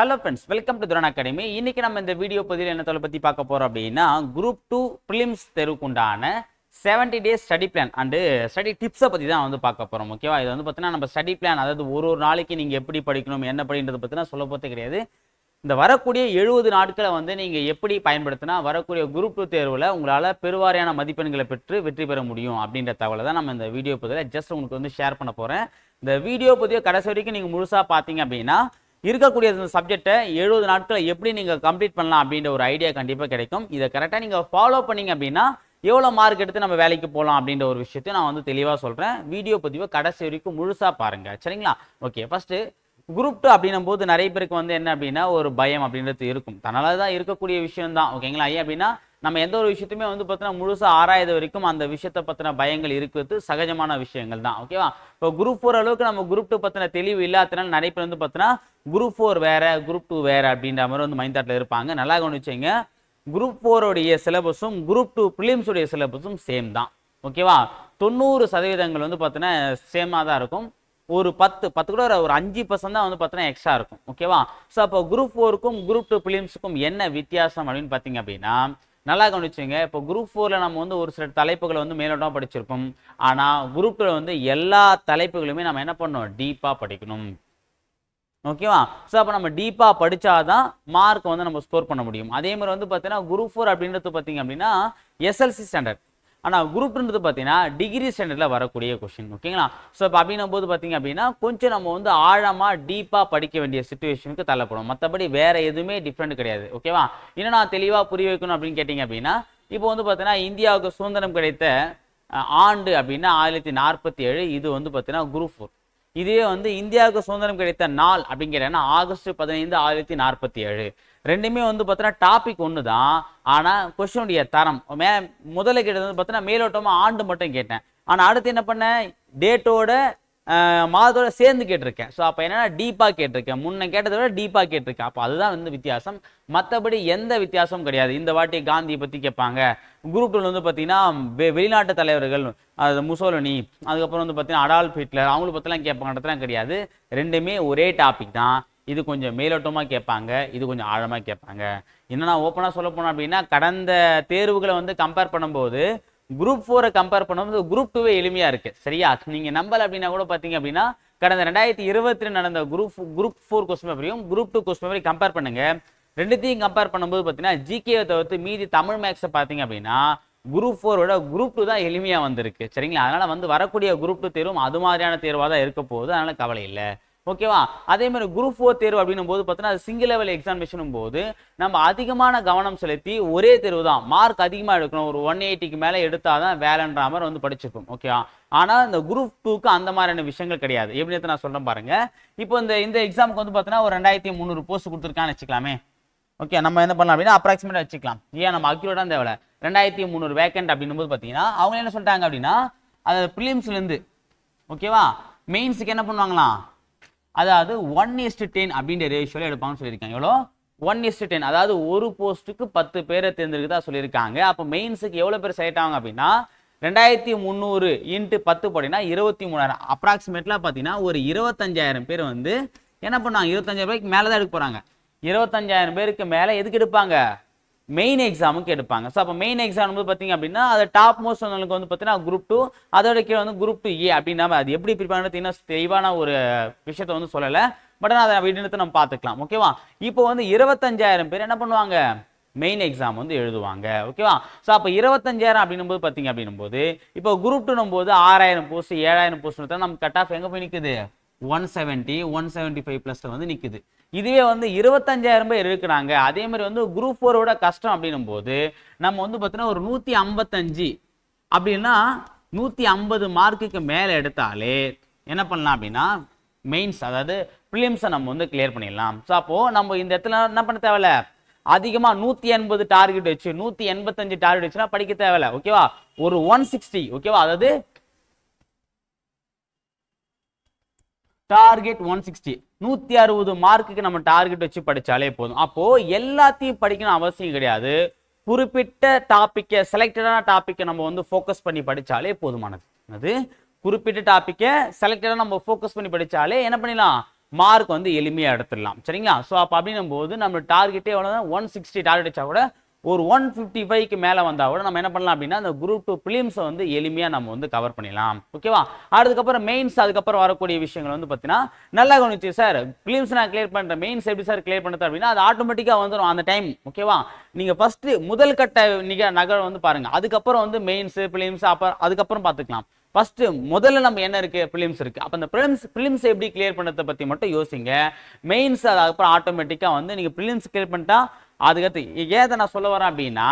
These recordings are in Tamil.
hello friends welcome to Thuran academy இன்றைக்கி நம்ம இந்த வீடியோ பதிவில் என்ன தொலை பற்றி பார்க்க போகிறோம் அப்படின்னா குரூப் டூ ப்ரிலிம்ஸ் தெருவுக்குண்டான seventy days study plan and study டிப்ஸை பற்றி தான் வந்து பார்க்க போகிறோம் ஓகேவா இது வந்து பார்த்தீங்கன்னா நம்ம ஸ்டடி பிளான் அதாவது ஒரு ஒரு நாளைக்கு நீங்கள் எப்படி படிக்கணும் என்ன படின்றது பற்றினா சொல்ல போகிறது கிடையாது இந்த வரக்கூடிய எழுபது நாட்களை வந்து நீங்கள் எப்படி பயன்படுத்தினா வரக்கூடிய குரூப் டூ தேர்வில் உங்களால் பெருவாரியான மதிப்பெண்களை பெற்று வெற்றி பெற முடியும் அப்படின்ற தகவலை தான் நம்ம இந்த வீடியோ பதிவில் ஜஸ்ட் உங்களுக்கு வந்து ஷேர் பண்ண போகிறேன் இந்த வீடியோ பதிவை கடைசி வரைக்கும் நீங்கள் முழுசாக பார்த்தீங்க அப்படின்னா இருக்கக்கூடிய இந்த சப்ஜெக்டை எழுபது நாட்களை எப்படி நீங்கள் கம்ப்ளீட் பண்ணலாம் அப்படின்ற ஒரு ஐடியா கண்டிப்பாக கிடைக்கும் இதை கரெக்டாக நீங்கள் ஃபாலோ பண்ணிங்க அப்படின்னா எவ்வளோ மார்க் எடுத்து நம்ம வேலைக்கு போகலாம் அப்படின்ற ஒரு விஷயத்தையும் நான் வந்து தெளிவாக சொல்கிறேன் வீடியோ பதிவை கடைசி வரைக்கும் முழுசாக பாருங்கள் சரிங்களா ஓகே ஃபஸ்ட்டு குரூப் டூ அப்படின்னும் போது நிறைய பேருக்கு வந்து என்ன அப்படின்னா ஒரு பயம் அப்படின்றது இருக்கும் தனால தான் இருக்கக்கூடிய விஷயம் தான் ஓகேங்களா ஏன் அப்படின்னா நம்ம எந்த ஒரு விஷயத்தையுமே வந்து பார்த்தீங்கன்னா முழுசாக ஆராயது வரைக்கும் அந்த விஷயத்தை பற்றின பயங்கள் இருக்கிறது சகஜமான விஷயங்கள் தான் ஓகேவா இப்போ குரூப் ஃபோர் அளவுக்கு நம்ம குரூப் டூ பற்றின தெளிவு இல்லாதனால நிறைய பேர் வந்து பார்த்தீங்கன்னா குரூப் ஃபோர் வேறு குரூப் டூ வேறு அப்படின்ற மாதிரி வந்து மைண்ட் தாட்டில் இருப்பாங்க நல்லா கவனிச்சிங்க குரூப் ஃபோருடைய சிலபஸும் குரூப் டூ ப்ரிலிம்ஸுடைய சிலபஸும் சேம் தான் ஓகேவா தொண்ணூறு சதவீதங்கள் வந்து பார்த்தீங்கன்னா சேமாக தான் இருக்கும் ஒரு பத்து பத்து கூட ஒரு அஞ்சு பர்சன்ட் தான் வந்து பார்த்தீங்கன்னா எக்ஸ்ட்ரா இருக்கும் ஓகேவா ஸோ அப்போ குரூப் ஃபோருக்கும் குரூப் டூ பிலிம்ஸுக்கும் என்ன வித்தியாசம் அப்படின்னு பார்த்தீங்க அப்படின்னா நல்லா கவனிச்சுங்க இப்போ குரூப் ஃபோரில் நம்ம வந்து ஒரு சில தலைப்புகளை வந்து மேலோட்டம் படிச்சிருப்போம் ஆனால் குரூப் டூவில் வந்து எல்லா தலைப்புகளுமே நம்ம என்ன பண்ணோம் டீப்பாக படிக்கணும் ஓகேவா ஸோ அப்போ நம்ம டீப்பாக படித்தா தான் மார்க் வந்து நம்ம ஸ்கோர் பண்ண முடியும் அதே மாதிரி வந்து பார்த்தீங்கன்னா குரூப் ஃபோர் அப்படின்றது பார்த்தீங்க அப்படின்னா எஸ்எல்சி ஸ்டாண்டர்ட் ஆனால் குரூப்ன்றது பார்த்தீங்கன்னா டிகிரி ஸ்டாண்டர்டில் வரக்கூடிய கொஷின் ஓகேங்களா ஸோ இப்போ அப்படின்னும் போது பார்த்தீங்க அப்படின்னா கொஞ்சம் நம்ம வந்து ஆழமாக டீப்பாக படிக்க வேண்டிய சுச்சுவேஷனுக்கு தள்ளப்படும் மற்றபடி வேறு எதுவுமே டிஃப்ரெண்ட் கிடையாது ஓகேவா இன்னும் நான் தெளிவாக புரிய வைக்கணும் அப்படின்னு கேட்டிங்க அப்படின்னா இப்போ வந்து பார்த்தீங்கன்னா இந்தியாவுக்கு சுதந்திரம் கிடைத்த ஆண்டு அப்படின்னா ஆயிரத்தி நாற்பத்தி ஏழு இது வந்து பார்த்தீங்கன்னா குரூப் ஃபோர் இதே வந்து இந்தியாவுக்கு சுதந்திரம் கிடைத்த நாள் அப்படின்னு கேட்டீங்கன்னா ஆகஸ்ட் பதினைந்து ஆயிரத்தி நாற்பத்தி ஏழு ரெண்டுமே வந்து பார்த்தீங்கன்னா டாபிக் ஒன்று தான் ஆனால் கொஷனுடைய தரம் மே முதல்ல கேட்டது வந்து பார்த்தீங்கன்னா மேலோட்டமாக ஆண்டு மட்டும் கேட்டேன் ஆனால் அடுத்து என்ன பண்ணேன் டேட்டோட மாதத்தோட சேர்ந்து கேட்டிருக்கேன் ஸோ அப்போ என்னென்னா டீப்பாக கேட்டிருக்கேன் முன்ன கேட்டதை விட டீப்பாக கேட்டிருக்கேன் அப்போ அதுதான் வந்து வித்தியாசம் மற்றபடி எந்த வித்தியாசமும் கிடையாது இந்த வாட்டி காந்தியை பற்றி கேட்பாங்க குரூப் வந்து பார்த்தீங்கன்னா வெ வெளிநாட்டு தலைவர்கள் அது முசோலனி அதுக்கப்புறம் வந்து பார்த்தீங்கன்னா அடால்ஃபிட்லர் ஹிட்லர் அவங்கள பற்றிலாம் கேட்பாங்கன்றதுலாம் கிடையாது ரெண்டுமே ஒரே டாபிக் தான் இது கொஞ்சம் மேலோட்டமாக கேட்பாங்க இது கொஞ்சம் ஆழமாக கேட்பாங்க என்னென்னா ஓப்பனாக சொல்ல போனோம் அப்படின்னா கடந்த தேர்வுகளை வந்து கம்பேர் பண்ணும்போது குரூப் ஃபோரை கம்பேர் பண்ணும்போது குரூப் டூவே எளிமையாக இருக்குது சரியா நீங்கள் நம்பல் அப்படின்னா கூட பார்த்தீங்க அப்படின்னா கடந்த ரெண்டாயிரத்தி இருபத்தி நடந்த குரூப் குரூப் ஃபோர் கொஸ்டின் பேப்பரையும் குரூப் டூ கொஸ்டின் பேப்பரையும் கம்பேர் பண்ணுங்கள் ரெண்டுத்தையும் கம்பேர் பண்ணும்போது பார்த்தீங்கன்னா ஜிகே தவிர்த்து மீதி தமிழ் மேக்ஸை பார்த்தீங்க அப்படின்னா குரூப் ஃபோரோட குரூப் டூ தான் எளிமையாக வந்திருக்கு சரிங்களா அதனால் வந்து வரக்கூடிய குரூப் டூ தேர்வும் அது மாதிரியான தேர்வாக தான் இருக்க போகுது அதனால் கவலை இல்லை ஓகேவா அதே மாதிரி குரூப் ஃபோர் தேர்வு அப்படின்னும் போது பார்த்தோன்னா அது சிங்கிள் லெவல் எக்ஸாமினேஷனும் போது நம்ம அதிகமான கவனம் செலுத்தி ஒரே தேர்வு தான் மார்க் அதிகமாக எடுக்கணும் ஒரு ஒன் எயிட்டிக்கு மேலே எடுத்தால் தான் வேலைன்ற மாதிரி வந்து படிச்சிருப்போம் ஓகேவா ஆனால் இந்த குரூப் டூக்கு அந்த மாதிரியான விஷயங்கள் கிடையாது எப்படி எடுத்து நான் சொல்கிறேன் பாருங்க இப்போ இந்த இந்த எக்ஸாமுக்கு வந்து பார்த்தோன்னா ஒரு ரெண்டாயிரத்தி முந்நூறு போஸ்ட் கொடுத்துருக்கான்னு வச்சுக்கலாமே ஓகே நம்ம என்ன பண்ணலாம் அப்படின்னா அப்ராக்சிமேட்டாக வச்சுக்கலாம் ஏன் நம்ம அக்யூரேட்டாக தேவை ரெண்டாயிரத்தி முந்நூறு வேக்கண்ட் அப்படின்னும் போது பார்த்தீங்கன்னா அவங்க என்ன சொல்லிட்டாங்க அப்படின்னா அது ப்ரிலிம்ஸ்லேருந்து ஓகேவா மெயின்ஸுக்கு என்ன பண்ணுவாங்களாம் அதாவது ஒன் இஸ்டு டென் அப்படின்ற ரேஷியோவில் எடுப்பாங்கன்னு சொல்லியிருக்காங்க எவ்வளோ ஒன் இஸ்டு டென் அதாவது ஒரு போஸ்ட்டுக்கு பத்து பேரை தேர்ந்தெடுக்கதா சொல்லியிருக்காங்க அப்போ மெயின்ஸுக்கு எவ்வளோ பேர் செலக்ட் ஆகும் அப்படின்னா ரெண்டாயிரத்தி முந்நூறு இன்ட்டு பத்து போட்டிங்கன்னா இருபத்தி மூணாயிரம் அப்ராக்சிமேட்லாம் பார்த்தீங்கன்னா ஒரு இருபத்தஞ்சாயிரம் பேர் வந்து என்ன பண்ணுவாங்க இருபத்தஞ்சாயிரம் ரூபாய்க்கு மேலே தான் எடுக்க போகிறாங்க இருபத்தஞ்சாயிரம் பேருக்கு மேலே எதுக்கு எடுப்பாங்க மெயின் எக்ஸாமுக்கு எடுப்பாங்க ஸோ அப்போ மெயின் எக்ஸாம் வந்து பார்த்திங்க அப்படின்னா அதை டாப் மோஸ்ட் வந்தவங்களுக்கு வந்து பார்த்தீங்கன்னா குரூப் டூ அதோட கீழே வந்து குரூப் டூ ஏ அப்படின்னா அது எப்படி பிரிப்பாங்க தெளிவான ஒரு விஷயத்த வந்து சொல்லலை பட் ஆனால் அதை விடுத்து நம்ம பார்த்துக்கலாம் ஓகேவா இப்போ வந்து இருபத்தஞ்சாயிரம் பேர் என்ன பண்ணுவாங்க மெயின் எக்ஸாம் வந்து எழுதுவாங்க ஓகேவா ஸோ அப்போ இருபத்தஞ்சாயிரம் அப்படின்னும் போது பார்த்தீங்க அப்படின்னும் போது இப்போ குரூப் டூனும் போது ஆறாயிரம் போஸ்ட் ஏழாயிரம் போஸ்ட் நமக்கு கட் ஆஃப் எங்கே போய் நிற்குது one seventy one seventy five plus வந்து நிற்குது இதுவே வந்து இருபத்தஞ்சாயிரம் பேர் இருக்கிறாங்க அதே மாதிரி வந்து குரூப் ஃபோரோட கஷ்டம் அப்படின்னும் போது நம்ம வந்து பார்த்தோன்னா ஒரு நூற்றி ஐம்பத்தஞ்சு அப்படின்னா நூற்றி ஐம்பது மார்க்குக்கு மேலே எடுத்தாலே என்ன பண்ணலாம் அப்படின்னா மெயின்ஸ் அதாவது ஃபிலிம்ஸை நம்ம வந்து கிளியர் பண்ணிடலாம் ஸோ அப்போது நம்ம இந்த இடத்துல என்ன பண்ண தேவையில்ல அதிகமாக நூற்றி எண்பது டார்கெட் வச்சு நூற்றி எண்பத்தஞ்சு டார்கெட் வச்சுன்னா படிக்க தேவையில்ல ஓகேவா ஒரு ஒன் சிக்ஸ்டி ஓகேவா அதாவது டார்கெட் ஒன் சிக்ஸ்டி நூற்றி அறுபது மார்க்குக்கு நம்ம டார்கெட் வச்சு படித்தாலே போதும் அப்போது எல்லாத்தையும் படிக்கணும் அவசியம் கிடையாது குறிப்பிட்ட டாப்பிக்கை செலக்டடான டாப்பிக்கை நம்ம வந்து ஃபோக்கஸ் பண்ணி படித்தாலே போதுமானது அது குறிப்பிட்ட டாப்பிக்கை செலக்டடாக நம்ம ஃபோக்கஸ் பண்ணி படித்தாலே என்ன பண்ணிடலாம் மார்க் வந்து எளிமையாக எடுத்துடலாம் சரிங்களா ஸோ அப்போ அப்படின்னும் போது நம்ம டார்கெட்டே எவ்வளோ ஒன் சிக்ஸ்டி டார்கெட் வச்சா கூட ஒரு ஒன் ஃபிஃப்டி ஃபைவ்க்கு மேலே வந்தால் கூட நம்ம என்ன பண்ணலாம் அப்படின்னா அந்த குரூப் டூ ஃபிலிம்ஸை வந்து எளிமையாக நம்ம வந்து கவர் பண்ணிடலாம் ஓகேவா அதுக்கப்புறம் மெயின்ஸ் அதுக்கப்புறம் வரக்கூடிய விஷயங்கள் வந்து பார்த்தீங்கன்னா நல்லா கவனிச்சு சார் ஃபிலிம்ஸ் நான் கிளியர் பண்ணுறேன் மெயின்ஸ் எப்படி சார் கிளியர் பண்ணுறது அப்படின்னா அது ஆட்டோமேட்டிக்காக வந்துடும் அந்த டைம் ஓகேவா நீங்கள் ஃபஸ்ட்டு முதல் கட்ட நிக நகர் வந்து பாருங்கள் அதுக்கப்புறம் வந்து மெயின்ஸு ஃபிலிம்ஸ் அப்புறம் அதுக்கப்புறம் பார்த்துக்கலாம் ஃபஸ்ட்டு முதல்ல நம்ம என்ன இருக்குது ஃபிலிம்ஸ் இருக்குது அப்போ அந்த ஃபிலிம்ஸ் ஃபிலிம்ஸ் எப்படி கிளியர் பண்ணுறதை பற்றி மட்டும் யோசிங்க மெயின்ஸ் அதுக்கப்புறம் ஆட்டோமேட்டிக்காக வந்து நீங்கள் ஃபிலிம்ஸ் கிளியர் பண்ணிட்டா அதுக்கடுத்து ஏதை நான் சொல்ல வரேன் அப்படின்னா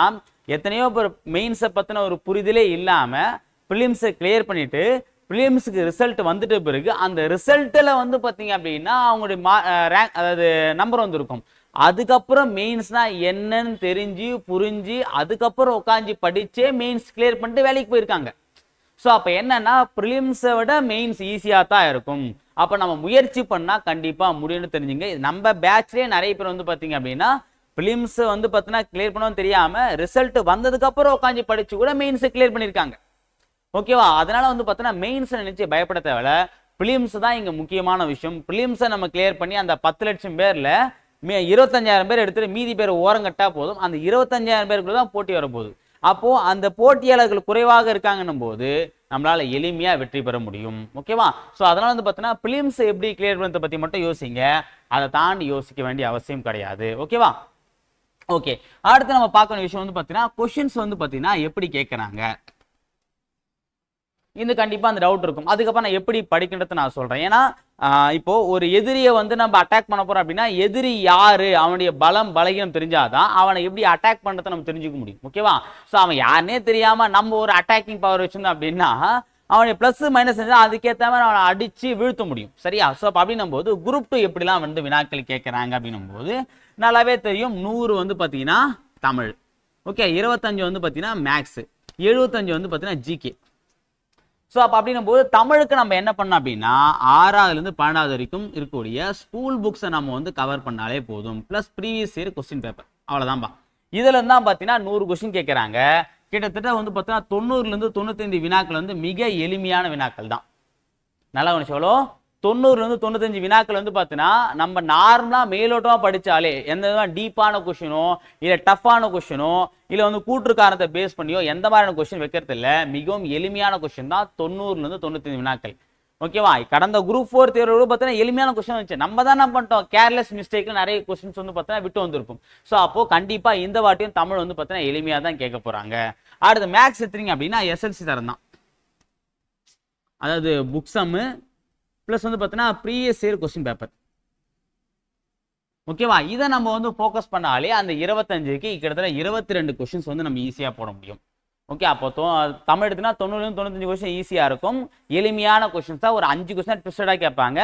எத்தனையோ பேர் மெயின்ஸை பற்றின ஒரு புரிதலே இல்லாமல் ஃபிலிம்ஸை கிளியர் பண்ணிட்டு ஃபிலிம்ஸுக்கு ரிசல்ட் வந்துட்டு பிறகு அந்த ரிசல்ட்டில் வந்து பார்த்தீங்க அப்படின்னா அவங்களுடைய மா ரேங்க் அதாவது நம்பர் வந்துருக்கும் அதுக்கப்புறம் மெயின்ஸ்னால் என்னன்னு தெரிஞ்சு புரிஞ்சு அதுக்கப்புறம் உட்காந்து படித்தே மெயின்ஸ் கிளியர் பண்ணிட்டு வேலைக்கு போயிருக்காங்க ஸோ அப்போ என்னன்னா ப்ரிலிம்ஸை விட மெயின்ஸ் ஈஸியாக தான் இருக்கும் அப்போ நம்ம முயற்சி பண்ணால் கண்டிப்பாக முடியும்னு தெரிஞ்சுங்க நம்ம பேட்ச்லேயே நிறைய பேர் வந்து பார்த்தீங்க அப்படின்னா பிலிம்ஸ் வந்து பார்த்தீங்கன்னா கிளியர் பண்ணவும் தெரியாமல் ரிசல்ட் வந்ததுக்கப்புறம் உட்காந்து படித்து கூட மெயின்ஸை கிளியர் பண்ணியிருக்காங்க ஓகேவா அதனால வந்து பார்த்தீங்கன்னா மெயின்ஸ் நினைச்சு பயப்பட தேவை பிலிம்ஸ் தான் இங்கே முக்கியமான விஷயம் பிலிம்ஸை நம்ம கிளியர் பண்ணி அந்த பத்து லட்சம் பேரில் மீ இருபத்தஞ்சாயிரம் பேர் எடுத்துகிட்டு மீதி பேர் ஓரங்கட்டா போதும் அந்த இருபத்தஞ்சாயிரம் பேருக்குள்ள தான் போட்டி வரப்போகுது அப்போது அந்த போட்டியாளர்கள் குறைவாக இருக்காங்கன்னும் போது நம்மளால் எளிமையாக வெற்றி பெற முடியும் ஓகேவா ஸோ அதனால் வந்து பார்த்தீங்கன்னா ஃபிலிம்ஸ் எப்படி கிளியர் பண்ணுறதை பற்றி மட்டும் யோசிங்க அதை தாண்டி யோசிக்க வேண்டிய அவசியம் கிடையாது ஓகேவா ஓகே அடுத்து நம்ம பார்க்கணும் விஷயம் வந்து பார்த்தீங்கன்னா கொஷின்ஸ் வந்து பார்த்தீங்கன்னா எப்படி கேட்குறாங்க இது கண்டிப்பாக அந்த டவுட் இருக்கும் அதுக்கப்புறம் நான் எப்படி படிக்கின்றது நான் சொல்கிறேன் ஏன்னா இப்போ ஒரு எதிரியை வந்து நம்ம அட்டாக் பண்ண போகிறோம் அப்படின்னா எதிரி யார் அவனுடைய பலம் பலகீனம் தெரிஞ்சாதான் அவனை எப்படி அட்டாக் பண்ணுறத நம்ம தெரிஞ்சுக்க முடியும் ஓகேவா ஸோ அவன் யாருன்னே தெரியாமல் நம்ம ஒரு அட்டாக்கிங் பவர் வச்சுருந்தோம் அப்படின்னா அவனுடைய ப்ளஸ் மைனஸ் அதுக்கேற்ற மாதிரி அவனை அடித்து வீழ்த்த முடியும் சரியா ஸோ அப்போ அப்படின்னும் போது குரூப் டூ எப்படிலாம் வந்து வினாக்கள் கேட்குறாங்க அப்படின்னும் போது நல்லாவே தெரியும் நூறு வந்து பார்த்தீங்கன்னா தமிழ் ஓகே இருபத்தஞ்சு வந்து பார்த்தீங்கன்னா மேக்ஸு எழுபத்தஞ்சு வந்து பார்த்தீங்கன்னா ஜிகே ஸோ அப்போ அப்படின்னும் போது தமிழுக்கு நம்ம என்ன பண்ணோம் அப்படின்னா ஆறாவதுலேருந்து பன்னெண்டாவது வரைக்கும் இருக்கக்கூடிய ஸ்கூல் புக்ஸை நம்ம வந்து கவர் பண்ணாலே போதும் plus previous year question paper அவ்வளோதான்ப்பா இதில் இருந்தால் பார்த்தீங்கன்னா நூறு கொஸ்டின் கேட்குறாங்க கிட்டத்தட்ட வந்து பார்த்தீங்கன்னா தொண்ணூறுலேருந்து தொண்ணூத்தஞ்சு வினாக்கள் வந்து மிக எளிமையான வினாக்கள் தான் நல்லா ஒன்று தொண்ணூறுலேருந்து தொண்ணூத்தஞ்சு வினாக்கள் வந்து பார்த்தீங்கன்னா நம்ம நார்மலாக மேலோட்டமாக படித்தாலே எந்த விதமாக டீப்பான கொஷினோ இல்லை டஃப்பான கொஷினோ இல்லை வந்து கூற்றுக்காரத்தை பேஸ் பண்ணியோ எந்த மாதிரியான கொஷின் வைக்கிறது இல்லை மிகவும் எளிமையான கொஷின் தான் தொண்ணூறுலேருந்து தொண்ணூத்தஞ்சு வினாக்கள் ஓகேவா கடந்த குரூப் ஃபோர் தேர்வு பார்த்தீங்கன்னா எளிமையான கொஸ்டின் வந்துச்சு நம்ம தான் என்ன பண்ணிட்டோம் கேர்லெஸ் மிஸ்டேக்ல நிறைய கொஸ்டின்ஸ் வந்து பார்த்தீங்கன்னா விட்டு வந்திருப்போம் ஸோ அப்போ கண்டிப்பா இந்த வாட்டியும் தமிழ் வந்து பார்த்தீங்கன்னா எளிமையாக தான் கேட்க போறாங்க அடுத்து மேக்ஸ் எடுத்துறீங்க அப்படின்னா எஸ்எல்சி தரம் தான் அதாவது புக் ப்ளஸ் வந்து பார்த்தீங்கன்னா ப்ரீவியஸ் இயர் கொஸ்டின் பேப்பர் ஓகேவா இதை நம்ம வந்து ஃபோக்கஸ் பண்ணாலே அந்த இருபத்தஞ்சுக்கு கிட்டத்தட்ட இருபத்தி ரெண்டு கொஸ்டின்ஸ் வந்து நம்ம ஈஸியாக போட முடியும் ஓகே அப்போ தமிழ் எடுத்துன்னா தொண்ணூறுலேருந்து தொண்ணூத்தஞ்சு கொஸ்டின் ஈஸியாக இருக்கும் எளிமையான கொஸ்டின்ஸ் தான் ஒரு அஞ்சு கொஸ்டின் ட்விஸ்டடாக கேட்பாங்க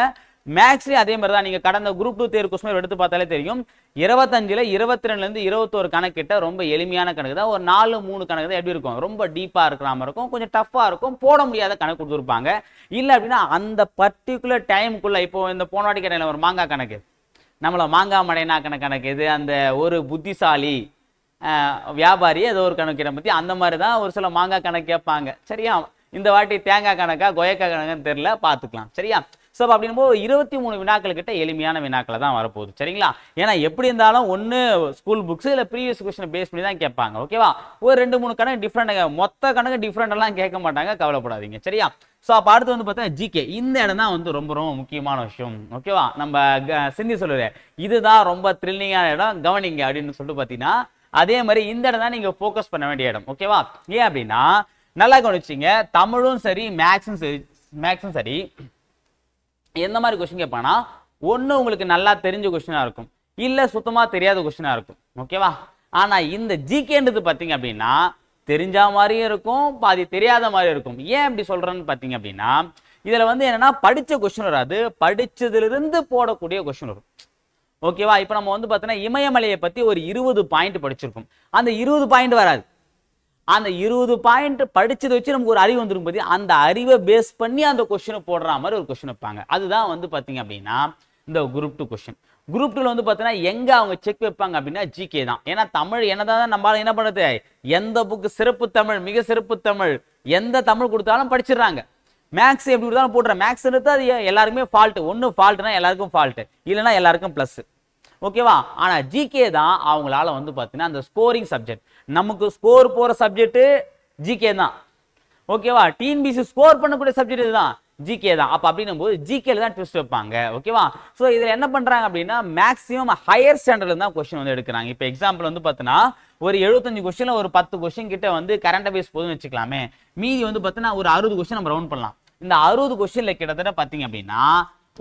மேக்ஸ்லேயும் அதே மாதிரி தான் நீங்கள் கடந்த குரூப் டூ தேர் கொஸ்டின் எடுத்து பார்த்தாலே தெரியும் இருபத்தஞ்சில் இருபத்தி ரெண்டுலேருந்து இருபத்தோரு கணக்கிட்ட ரொம்ப எளிமையான கணக்கு தான் ஒரு நாலு மூணு கணக்கு தான் எப்படி இருக்கும் ரொம்ப டீப்பாக இருக்கிற மாதிரி இருக்கும் கொஞ்சம் டஃப்பாக இருக்கும் போட முடியாத கணக்கு கொடுத்துருப்பாங்க இல்லை அப்படின்னா அந்த பர்டிகுலர் டைமுக்குள்ளே இப்போ இந்த போனாடி கடையில் ஒரு மாங்காய் கணக்கு நம்மளை மாங்காய் மடைனா கணக்கு கணக்கு இது அந்த ஒரு புத்திசாலி வியாபாரி ஏதோ ஒரு கணக்கிடம் பற்றி அந்த மாதிரி தான் ஒரு சில மாங்காய் கணக்கு கேட்பாங்க சரியா இந்த வாட்டி தேங்காய் கணக்கா கொயக்கா கணக்குன்னு தெரில பார்த்துக்கலாம் சரியா ஸோ அப்படின்போது இருபத்தி மூணு வினாக்கள் கிட்ட எளிமையான வினாக்களை தான் வரப்போகுது சரிங்களா ஏன்னா எப்படி இருந்தாலும் ஒன்று ஸ்கூல் புக்ஸ் இல்லை ப்ரீவியஸ் கொஸ்டினை பேஸ் பண்ணி தான் கேட்பாங்க ஓகேவா ஒரு ரெண்டு மூணு கணக்கு டிஃப்ரெண்ட் மொத்த கணக்கு டிஃப்ரெண்டெல்லாம் கேட்க மாட்டாங்க கவலைப்படாதீங்க சரியா ஸோ அப்போ அடுத்து வந்து பார்த்தா ஜிகே இந்த இடம் தான் வந்து ரொம்ப ரொம்ப முக்கியமான விஷயம் ஓகேவா நம்ம சிந்தி சொல்லுறேன் இதுதான் ரொம்ப த்ரில்லிங்கான இடம் கவனிங்க அப்படின்னு சொல்லிட்டு பார்த்தீங்கன்னா அதே மாதிரி இந்த இடம் தான் நீங்கள் ஃபோக்கஸ் பண்ண வேண்டிய இடம் ஓகேவா ஏன் அப்படின்னா நல்லா கவனிச்சிங்க தமிழும் சரி மேக்ஸும் சரி மேக்ஸும் சரி எந்த மாதிரி கொஸ்டின் கேட்பானா ஒன்று உங்களுக்கு நல்லா தெரிஞ்ச கொஸ்டினாக இருக்கும் இல்லை சுத்தமாக தெரியாத கொஸ்டினாக இருக்கும் ஓகேவா ஆனால் இந்த ஜிகேன்றது பார்த்தீங்க அப்படின்னா தெரிஞ்சா மாதிரியும் இருக்கும் பாதி தெரியாத மாதிரி இருக்கும் ஏன் இப்படி சொல்கிறேன்னு பார்த்தீங்க அப்படின்னா இதில் வந்து என்னென்னா படித்த கொஸ்டின் வராது படித்ததுலேருந்து போடக்கூடிய கொஸ்டின் வரும் ஓகேவா இப்போ நம்ம வந்து பார்த்தோன்னா இமயமலையை பற்றி ஒரு இருபது பாயிண்ட் படிச்சிருக்கோம் அந்த இருபது பாயிண்ட் வராது அந்த இருபது பாயிண்ட் படித்தத வச்சு நமக்கு ஒரு அறிவு வந்துடும் பற்றி அந்த அறிவை பேஸ் பண்ணி அந்த கொஷினை போடுற மாதிரி ஒரு கொஷின் வைப்பாங்க அதுதான் வந்து பார்த்தீங்க அப்படின்னா இந்த குரூப் டூ கொஷின் குரூப் டூவில் வந்து பார்த்தீங்கன்னா எங்கே அவங்க செக் வைப்பாங்க அப்படின்னா ஜிகே தான் ஏன்னா தமிழ் என்னதான் நம்மளால என்ன பண்ணுறது எந்த புக்கு சிறப்பு தமிழ் மிக சிறப்பு தமிழ் எந்த தமிழ் கொடுத்தாலும் படிச்சிடுறாங்க மேக்ஸ் எப்படி இருந்தாலும் போடுற மேக்ஸ் அது எல்லாருக்குமே ஃபால்ட்டு ஒன்று ஃபால்ட்னா எல்லாருக்கும் ஃபால்ட்டு இல்லைனா எல்லாருக்கும் ப்ளஸ்ஸு ஓகேவா ஆனால் ஜிகே தான் அவங்களால வந்து பார்த்தீங்கன்னா அந்த ஸ்கோரிங் சப்ஜெக்ட் நமக்கு ஸ்கோர் போகிற சப்ஜெக்ட்டு ஜிகே தான் ஓகேவா டிஎன்பிசி ஸ்கோர் பண்ணக்கூடிய சப்ஜெக்ட் இதுதான் ஜிகே தான் அப்போ அப்படின்னும் போது ஜிகேல தான் ட்விஸ்ட் வைப்பாங்க ஓகேவா ஸோ இதில் என்ன பண்ணுறாங்க அப்படின்னா மேக்ஸிமம் ஹையர் ஸ்டாண்டர்டில் தான் கொஸ்டின் வந்து எடுக்கிறாங்க இப்போ எக்ஸாம்பிள் வந்து பார்த்தீங்கன்னா ஒரு எழுபத்தஞ்சு கொஸ்டினில் ஒரு பத்து கொஸ்டின் கிட்ட வந்து கரண்ட் அஃபேர்ஸ் போதுன்னு வச்சுக்கலாமே மீதி வந்து பார்த்தீங்கன்னா ஒரு அறுபது கொஸ்டின் நம்ம ரவுண்ட் பண்ணலாம் இந்த அறுபது கொஸ்டினில் கிட்டத்தட்ட பார்த்தீங்க அப்படின்னா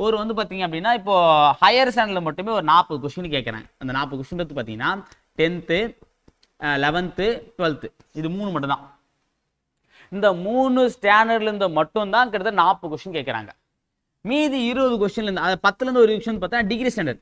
ஒரு வந்து பார்த்தீங்க அப்படின்னா இப்போ ஹையர் ஸ்டாண்டர்டில் மட்டுமே ஒரு நாற்பது கொஸ்டின் கேட்குறேன் அந்த நாற்பது கொஸ்டின் பார்த்தீங்கன்னா டென்த்து லெவன்த்து டுவெல்த்து இது மூணு மட்டும்தான் இந்த மூணு ஸ்டாண்டர்ட்லேருந்து மட்டும்தான் கிட்டத்தட்ட நாற்பது கொஸ்டின் கேட்குறாங்க மீதி இருபது இருந்து அதை பத்துலேருந்து ஒரு கொஸ்டின் பார்த்தா டிகிரி ஸ்டாண்டர்ட்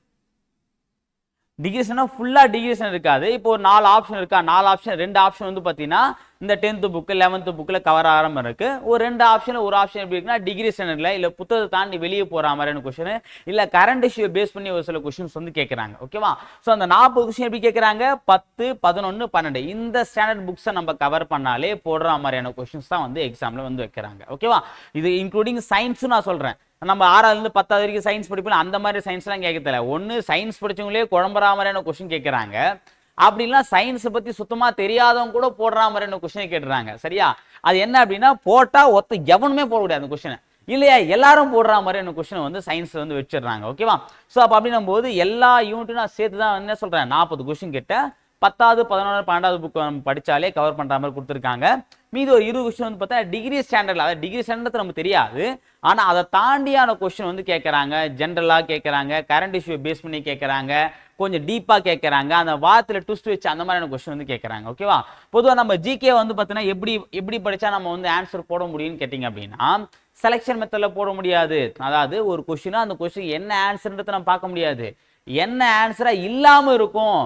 டிகிரிஷனா ஃபுல்லாக டிகிரிஷன் இருக்காது இப்போ ஒரு நாலு ஆப்ஷன் இருக்கா நாலு ஆப்ஷன் ரெண்டு ஆப்ஷன் வந்து பார்த்தீங்கன்னா இந்த டென்த்து புக்கு லெவன்த்து புக்கில் கவர் ஆரம்பம் இருக்குது ஒரு ரெண்டு ஆப்ஷனில் ஒரு ஆப்ஷன் எப்படி இருக்குன்னா டிகிரி இல்லை இல்லை புத்தகத்தை தாண்டி வெளியே போகிற மாதிரியான கொஷின் இல்லை கரண்ட் இஷ்யூ பேஸ் பண்ணி ஒரு சில கொஷின்ஸ் வந்து கேட்குறாங்க ஓகேவா ஸோ அந்த நாற்பது கொஷின் எப்படி கேட்குறாங்க பத்து பதினொன்று பன்னெண்டு இந்த ஸ்டாண்டர்ட் புக்ஸை நம்ம கவர் பண்ணாலே போடுற மாதிரியான கொஷின்ஸ் தான் வந்து எக்ஸாமில் வந்து வைக்கிறாங்க ஓகேவா இது இன்க்ளூடிங் சயின்ஸும் நான் சொல்கிறேன் நம்ம ஆறாவதுலேருந்து பத்தாவது வரைக்கும் சயின்ஸ் படிப்போம் அந்த மாதிரி சயின்ஸ்லாம் கேட்க ஒன்று சயின்ஸ் படித்தவங்களே குழம்புறா மாதிரியான கொஷின் கேட்குறாங்க அப்படின்னா சயின்ஸை பற்றி சுத்தமாக தெரியாதவங்க கூட போடுற மாதிரியான கொஷினை கேட்டுறாங்க சரியா அது என்ன அப்படின்னா போட்டால் ஒத்த எவனுமே போடக்கூடாது அந்த கொஷினை இல்லையா எல்லாரும் போடுற மாதிரியான கொஷினை வந்து சயின்ஸ் வந்து வச்சிடுறாங்க ஓகேவா ஸோ அப்போ அப்படின்னும் போது எல்லா யூனிட்டும் நான் சேர்த்து தான் என்ன சொல்கிறேன் நாற்பது கொஷின் கிட்ட பத்தாவது பதினொன்று பன்னெண்டாவது புக் நம்ம படித்தாலே கவர் பண்ணுற மாதிரி கொடுத்துருக்காங்க மீது ஒரு இருபது கொஸ்டின் வந்து பார்த்தா டிகிரி ஸ்டாண்டர்டில் அதாவது டிகிரி ஸ்டாண்டர்ட் நமக்கு தெரியாது ஆனால் அதை தாண்டியான கொஸ்டின் வந்து கேட்குறாங்க ஜென்ரலாக கேட்குறாங்க கரண்ட் இஷ்யூ பேஸ் பண்ணி கேட்குறாங்க கொஞ்சம் டீப்பாக கேட்குறாங்க அந்த வாரத்தில் ட்விஸ்ட் வச்சு அந்த மாதிரியான கொஸ்டின் வந்து கேட்குறாங்க ஓகேவா பொதுவாக நம்ம ஜிகே வந்து பார்த்தீங்கன்னா எப்படி எப்படி படித்தா நம்ம வந்து ஆன்சர் போட முடியும்னு கேட்டிங்க அப்படின்னா செலெக்ஷன் மெத்தடில் போட முடியாது அதாவது ஒரு கொஸ்டினாக அந்த கொஸ்டின் என்ன ஆன்சர்ன்றதை நம்ம பார்க்க முடியாது என்ன ஆன்சராக இல்லாமல் இருக்கும்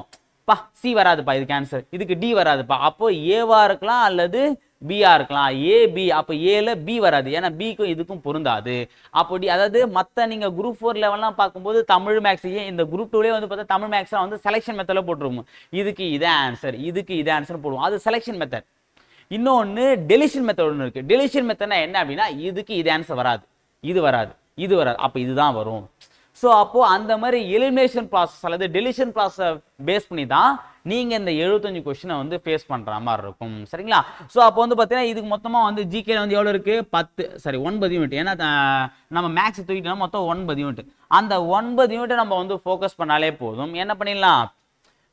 பா சி வராதுப்பா இதுக்கு ஆன்சர் இதுக்கு டி வராதுப்பா அப்போ ஏவா இருக்கலாம் அல்லது பியாக இருக்கலாம் ஏபி அப்போ ஏல பி வராது ஏன்னா பிக்கும் இதுக்கும் பொருந்தாது அப்படி அதாவது மற்ற நீங்கள் குரூப் ஃபோர் லெவல்லாம் பார்க்கும்போது தமிழ் மேக்ஸ் இந்த குரூப் டூலேயே வந்து பார்த்தா தமிழ் மேக்ஸ்லாம் வந்து செலெக்ஷன் மெத்தடில் போட்டுருவோம் இதுக்கு இதே ஆன்சர் இதுக்கு இதே ஆன்சர் போடுவோம் அது செலெக்ஷன் மெத்தட் இன்னொன்று டெலிஷன் மெத்தட் ஒன்று இருக்குது டெலிஷன் மெத்தட்னா என்ன அப்படின்னா இதுக்கு இது ஆன்சர் வராது இது வராது இது வராது அப்போ இதுதான் வரும் ஸோ அப்போது அந்த மாதிரி எலிமினேஷன் ப்ராசஸ் அல்லது டெலிஷன் ப்ராசஸ் பேஸ் பண்ணி தான் நீங்கள் இந்த எழுபத்தஞ்சு கொஸ்டினை வந்து ஃபேஸ் பண்ணுற மாதிரி இருக்கும் சரிங்களா ஸோ அப்போ வந்து பார்த்தீங்கன்னா இதுக்கு மொத்தமாக வந்து ஜிகே வந்து எவ்வளோ இருக்குது பத்து சாரி ஒன்பது யூனிட் ஏன்னா நம்ம மேக்ஸ் தூக்கிட்டோம்னா மொத்தம் ஒன்பது யூனிட் அந்த ஒன்பது யூனிட்டை நம்ம வந்து ஃபோக்கஸ் பண்ணாலே போதும் என்ன பண்ணிடலாம்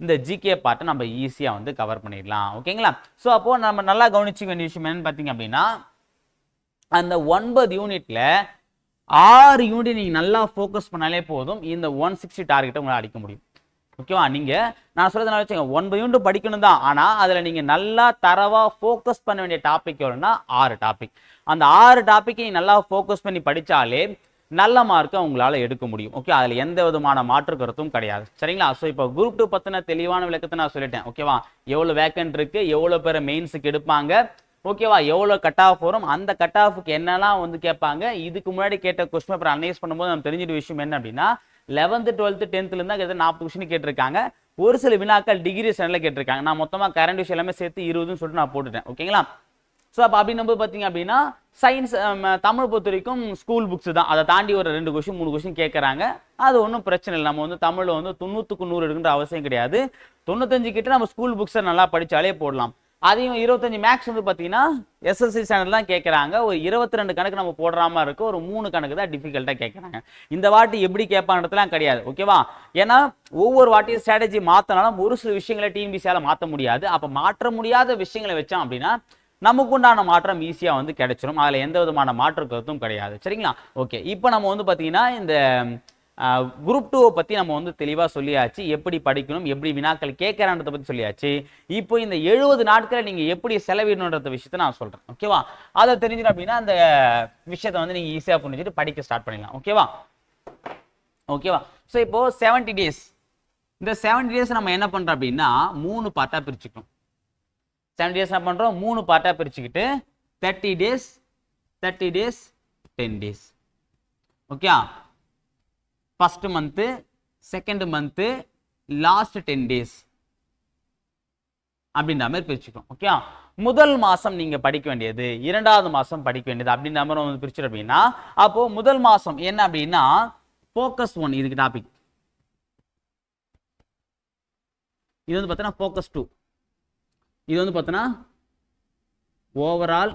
இந்த ஜிகே பார்ட்டை நம்ம ஈஸியாக வந்து கவர் பண்ணிடலாம் ஓகேங்களா ஸோ அப்போது நம்ம நல்லா கவனிச்சிக்க வேண்டிய விஷயம் என்னன்னு பார்த்தீங்க அப்படின்னா அந்த ஒன்பது யூனிட்டில் ஆறு யூனிட் நீங்கள் நல்லா ஃபோக்கஸ் பண்ணாலே போதும் இந்த ஒன் சிக்ஸ்டி டார்கெட்டை உங்களால் அடிக்க முடியும் ஓகேவா நீங்கள் நான் சொல்கிறதுனால வச்சுங்க ஒன் பை ஒன்று படிக்கணும் தான் ஆனால் அதில் நீங்கள் நல்லா தரவாக ஃபோக்கஸ் பண்ண வேண்டிய டாபிக் எவ்வளோனா ஆறு டாபிக் அந்த ஆறு டாப்பிக்கை நீங்கள் நல்லா ஃபோக்கஸ் பண்ணி படித்தாலே நல்ல மார்க்கை உங்களால் எடுக்க முடியும் ஓகே அதில் எந்த விதமான மாற்று கருத்தும் கிடையாது சரிங்களா ஸோ இப்போ குரூப் டூ பற்றின தெளிவான விளக்கத்தை நான் சொல்லிட்டேன் ஓகேவா எவ்வளோ வேக்கன்ட் இருக்குது எவ்வளோ பேர் மெயின்ஸுக்கு எடுப்பாங்க ஓகேவா எவ்வளோ கட் ஆஃப் வரும் அந்த கட் ஆஃபுக்கு என்னெல்லாம் வந்து கேட்பாங்க இதுக்கு முன்னாடி கேட்ட கொஸ்டின் அப்புறம் அனலைஸ் பண்ணும்போது நம்ம தெரிஞ்சிட்ட விஷயம் என்ன அப்படின்னா லெவன்த்து டுவெல்த்து டென்த்துலேருந்து தான் கிட்டத்தட்ட நாற்பது விஷயம் கேட்டிருக்காங்க ஒரு சில வினாக்கள் டிகிரி ஸ்டாண்டர்டில் கேட்டிருக்காங்க நான் மொத்தமாக கரண்ட் விஷயம் எல்லாமே சேர்த்து இருபதுன்னு சொல்லிட்டு நான் போட்டுட்டேன் ஓகேங்களா ஸோ அப்போ அப்படி நம்ப பார்த்தீங்க அப்படின்னா சயின்ஸ் தமிழ் பொறுத்த வரைக்கும் ஸ்கூல் புக்ஸ் தான் அதை தாண்டி ஒரு ரெண்டு கொஷின் மூணு கொஷின் கேட்குறாங்க அது ஒன்றும் பிரச்சனை இல்லை நம்ம வந்து தமிழில் வந்து தொண்ணூற்றுக்கு நூறு எடுக்கின்ற அவசியம் கிடையாது தொண்ணூத்தஞ்சு கிட்ட நம்ம ஸ்கூல் புக்ஸை நல்லா படித்தாலே போடலாம் அதையும் இருபத்தஞ்சு மேக்ஸ் வந்து பார்த்தீங்கன்னா எஸ்எஸ்சி சேனல் தான் கேட்குறாங்க ஒரு இருபத்தி ரெண்டு கணக்கு நம்ம போடுற மாதிரி இருக்குது ஒரு மூணு கணக்கு தான் டிஃபிகல்ட்டாக கேட்குறாங்க இந்த வாட்டி எப்படி கேட்பான்றதுலாம் கிடையாது ஓகேவா ஏன்னா ஒவ்வொரு வாட்டியும் ஸ்ட்ராட்டஜி மாற்றினாலும் ஒரு சில விஷயங்களை டிஎன்பிசியால் மாற்ற முடியாது அப்போ மாற்ற முடியாத விஷயங்களை வச்சோம் அப்படின்னா நமக்குண்டான மாற்றம் ஈஸியாக வந்து கிடைச்சிரும் அதில் எந்த விதமான மாற்று கருத்தும் கிடையாது சரிங்களா ஓகே இப்போ நம்ம வந்து பார்த்தீங்கன்னா இந்த குரூப் டூவை பற்றி நம்ம வந்து தெளிவாக சொல்லியாச்சு எப்படி படிக்கணும் எப்படி வினாக்கள் கேட்குறான்றதை பற்றி சொல்லியாச்சு இப்போ இந்த எழுபது நாட்களை நீங்கள் எப்படி செலவிடணுன்ற விஷயத்த நான் சொல்கிறேன் ஓகேவா அதை தெரிஞ்சிடும் அப்படின்னா அந்த விஷயத்தை வந்து நீங்கள் ஈஸியாக புரிஞ்சுட்டு படிக்க ஸ்டார்ட் பண்ணிடலாம் ஓகேவா ஓகேவா ஸோ இப்போது செவன்டி டேஸ் இந்த செவன்டி டேஸ் நம்ம என்ன பண்ணுறோம் அப்படின்னா மூணு பார்ட்டாக பிரிச்சுக்கணும் செவன்டி டேஸ் என்ன பண்ணுறோம் மூணு பார்ட்டாக பிரிச்சுக்கிட்டு thirty days thirty days ten days okay first month second month last ten days அப்படின்ற மாதிரி பிரிச்சுக்கணும் ஓகே முதல் மாதம் நீங்கள் படிக்க வேண்டியது இரண்டாவது மாதம் படிக்க வேண்டியது அப்படின்ற மாதிரி வந்து பிரிச்சுட்டு அப்படின்னா அப்போது முதல் மாதம் என்ன அப்படின்னா ஃபோக்கஸ் ஒன் இதுக்கு டாபிக் இது வந்து பார்த்தீங்கன்னா ஃபோக்கஸ் டூ இது வந்து பார்த்தீங்கன்னா ஓவரால்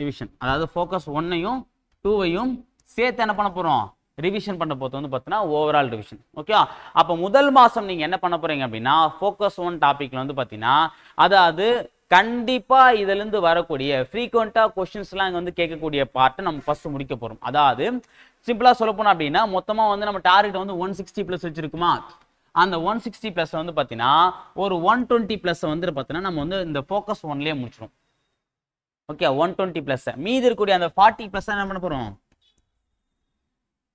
டிவிஷன் அதாவது ஃபோக்கஸ் ஒன்னையும் டூவையும் சேர்த்து என்ன பண்ண போகிறோம் ரிவிஷன் பண்ண போகிறது வந்து பார்த்தீங்கன்னா ஓவரால் ரிவிஷன் ஓகே அப்போ முதல் மாதம் நீங்கள் என்ன பண்ண போகிறீங்க அப்படின்னா ஃபோக்கஸ் ஒன் டாப்பிக்கில் வந்து பார்த்தீங்கன்னா அதாவது கண்டிப்பாக இதுலேருந்து வரக்கூடிய ஃப்ரீக்வெண்ட்டாக கொஷின்ஸ்லாம் இங்கே வந்து கேட்கக்கூடிய பார்ட்டை நம்ம ஃபஸ்ட்டு முடிக்க போகிறோம் அதாவது சிம்பிளாக சொல்ல போனோம் அப்படின்னா மொத்தமாக வந்து நம்ம டார்கெட் வந்து ஒன் சிக்ஸ்டி ப்ளஸ் வச்சுருக்குமா அந்த ஒன் சிக்ஸ்டி ப்ளஸ் வந்து பார்த்தீங்கன்னா ஒரு ஒன் டுவெண்ட்டி ப்ளஸ் வந்து பார்த்தீங்கன்னா நம்ம வந்து இந்த ஃபோக்கஸ் ஒன்லேயே முடிச்சிடும் ஓகே ஒன் டுவெண்ட்டி ப்ளஸ் மீதி இருக்கக்கூடிய அந்த ஃபார்ட்டி ப்ளஸ் என்ன பண்ண போகிறோம்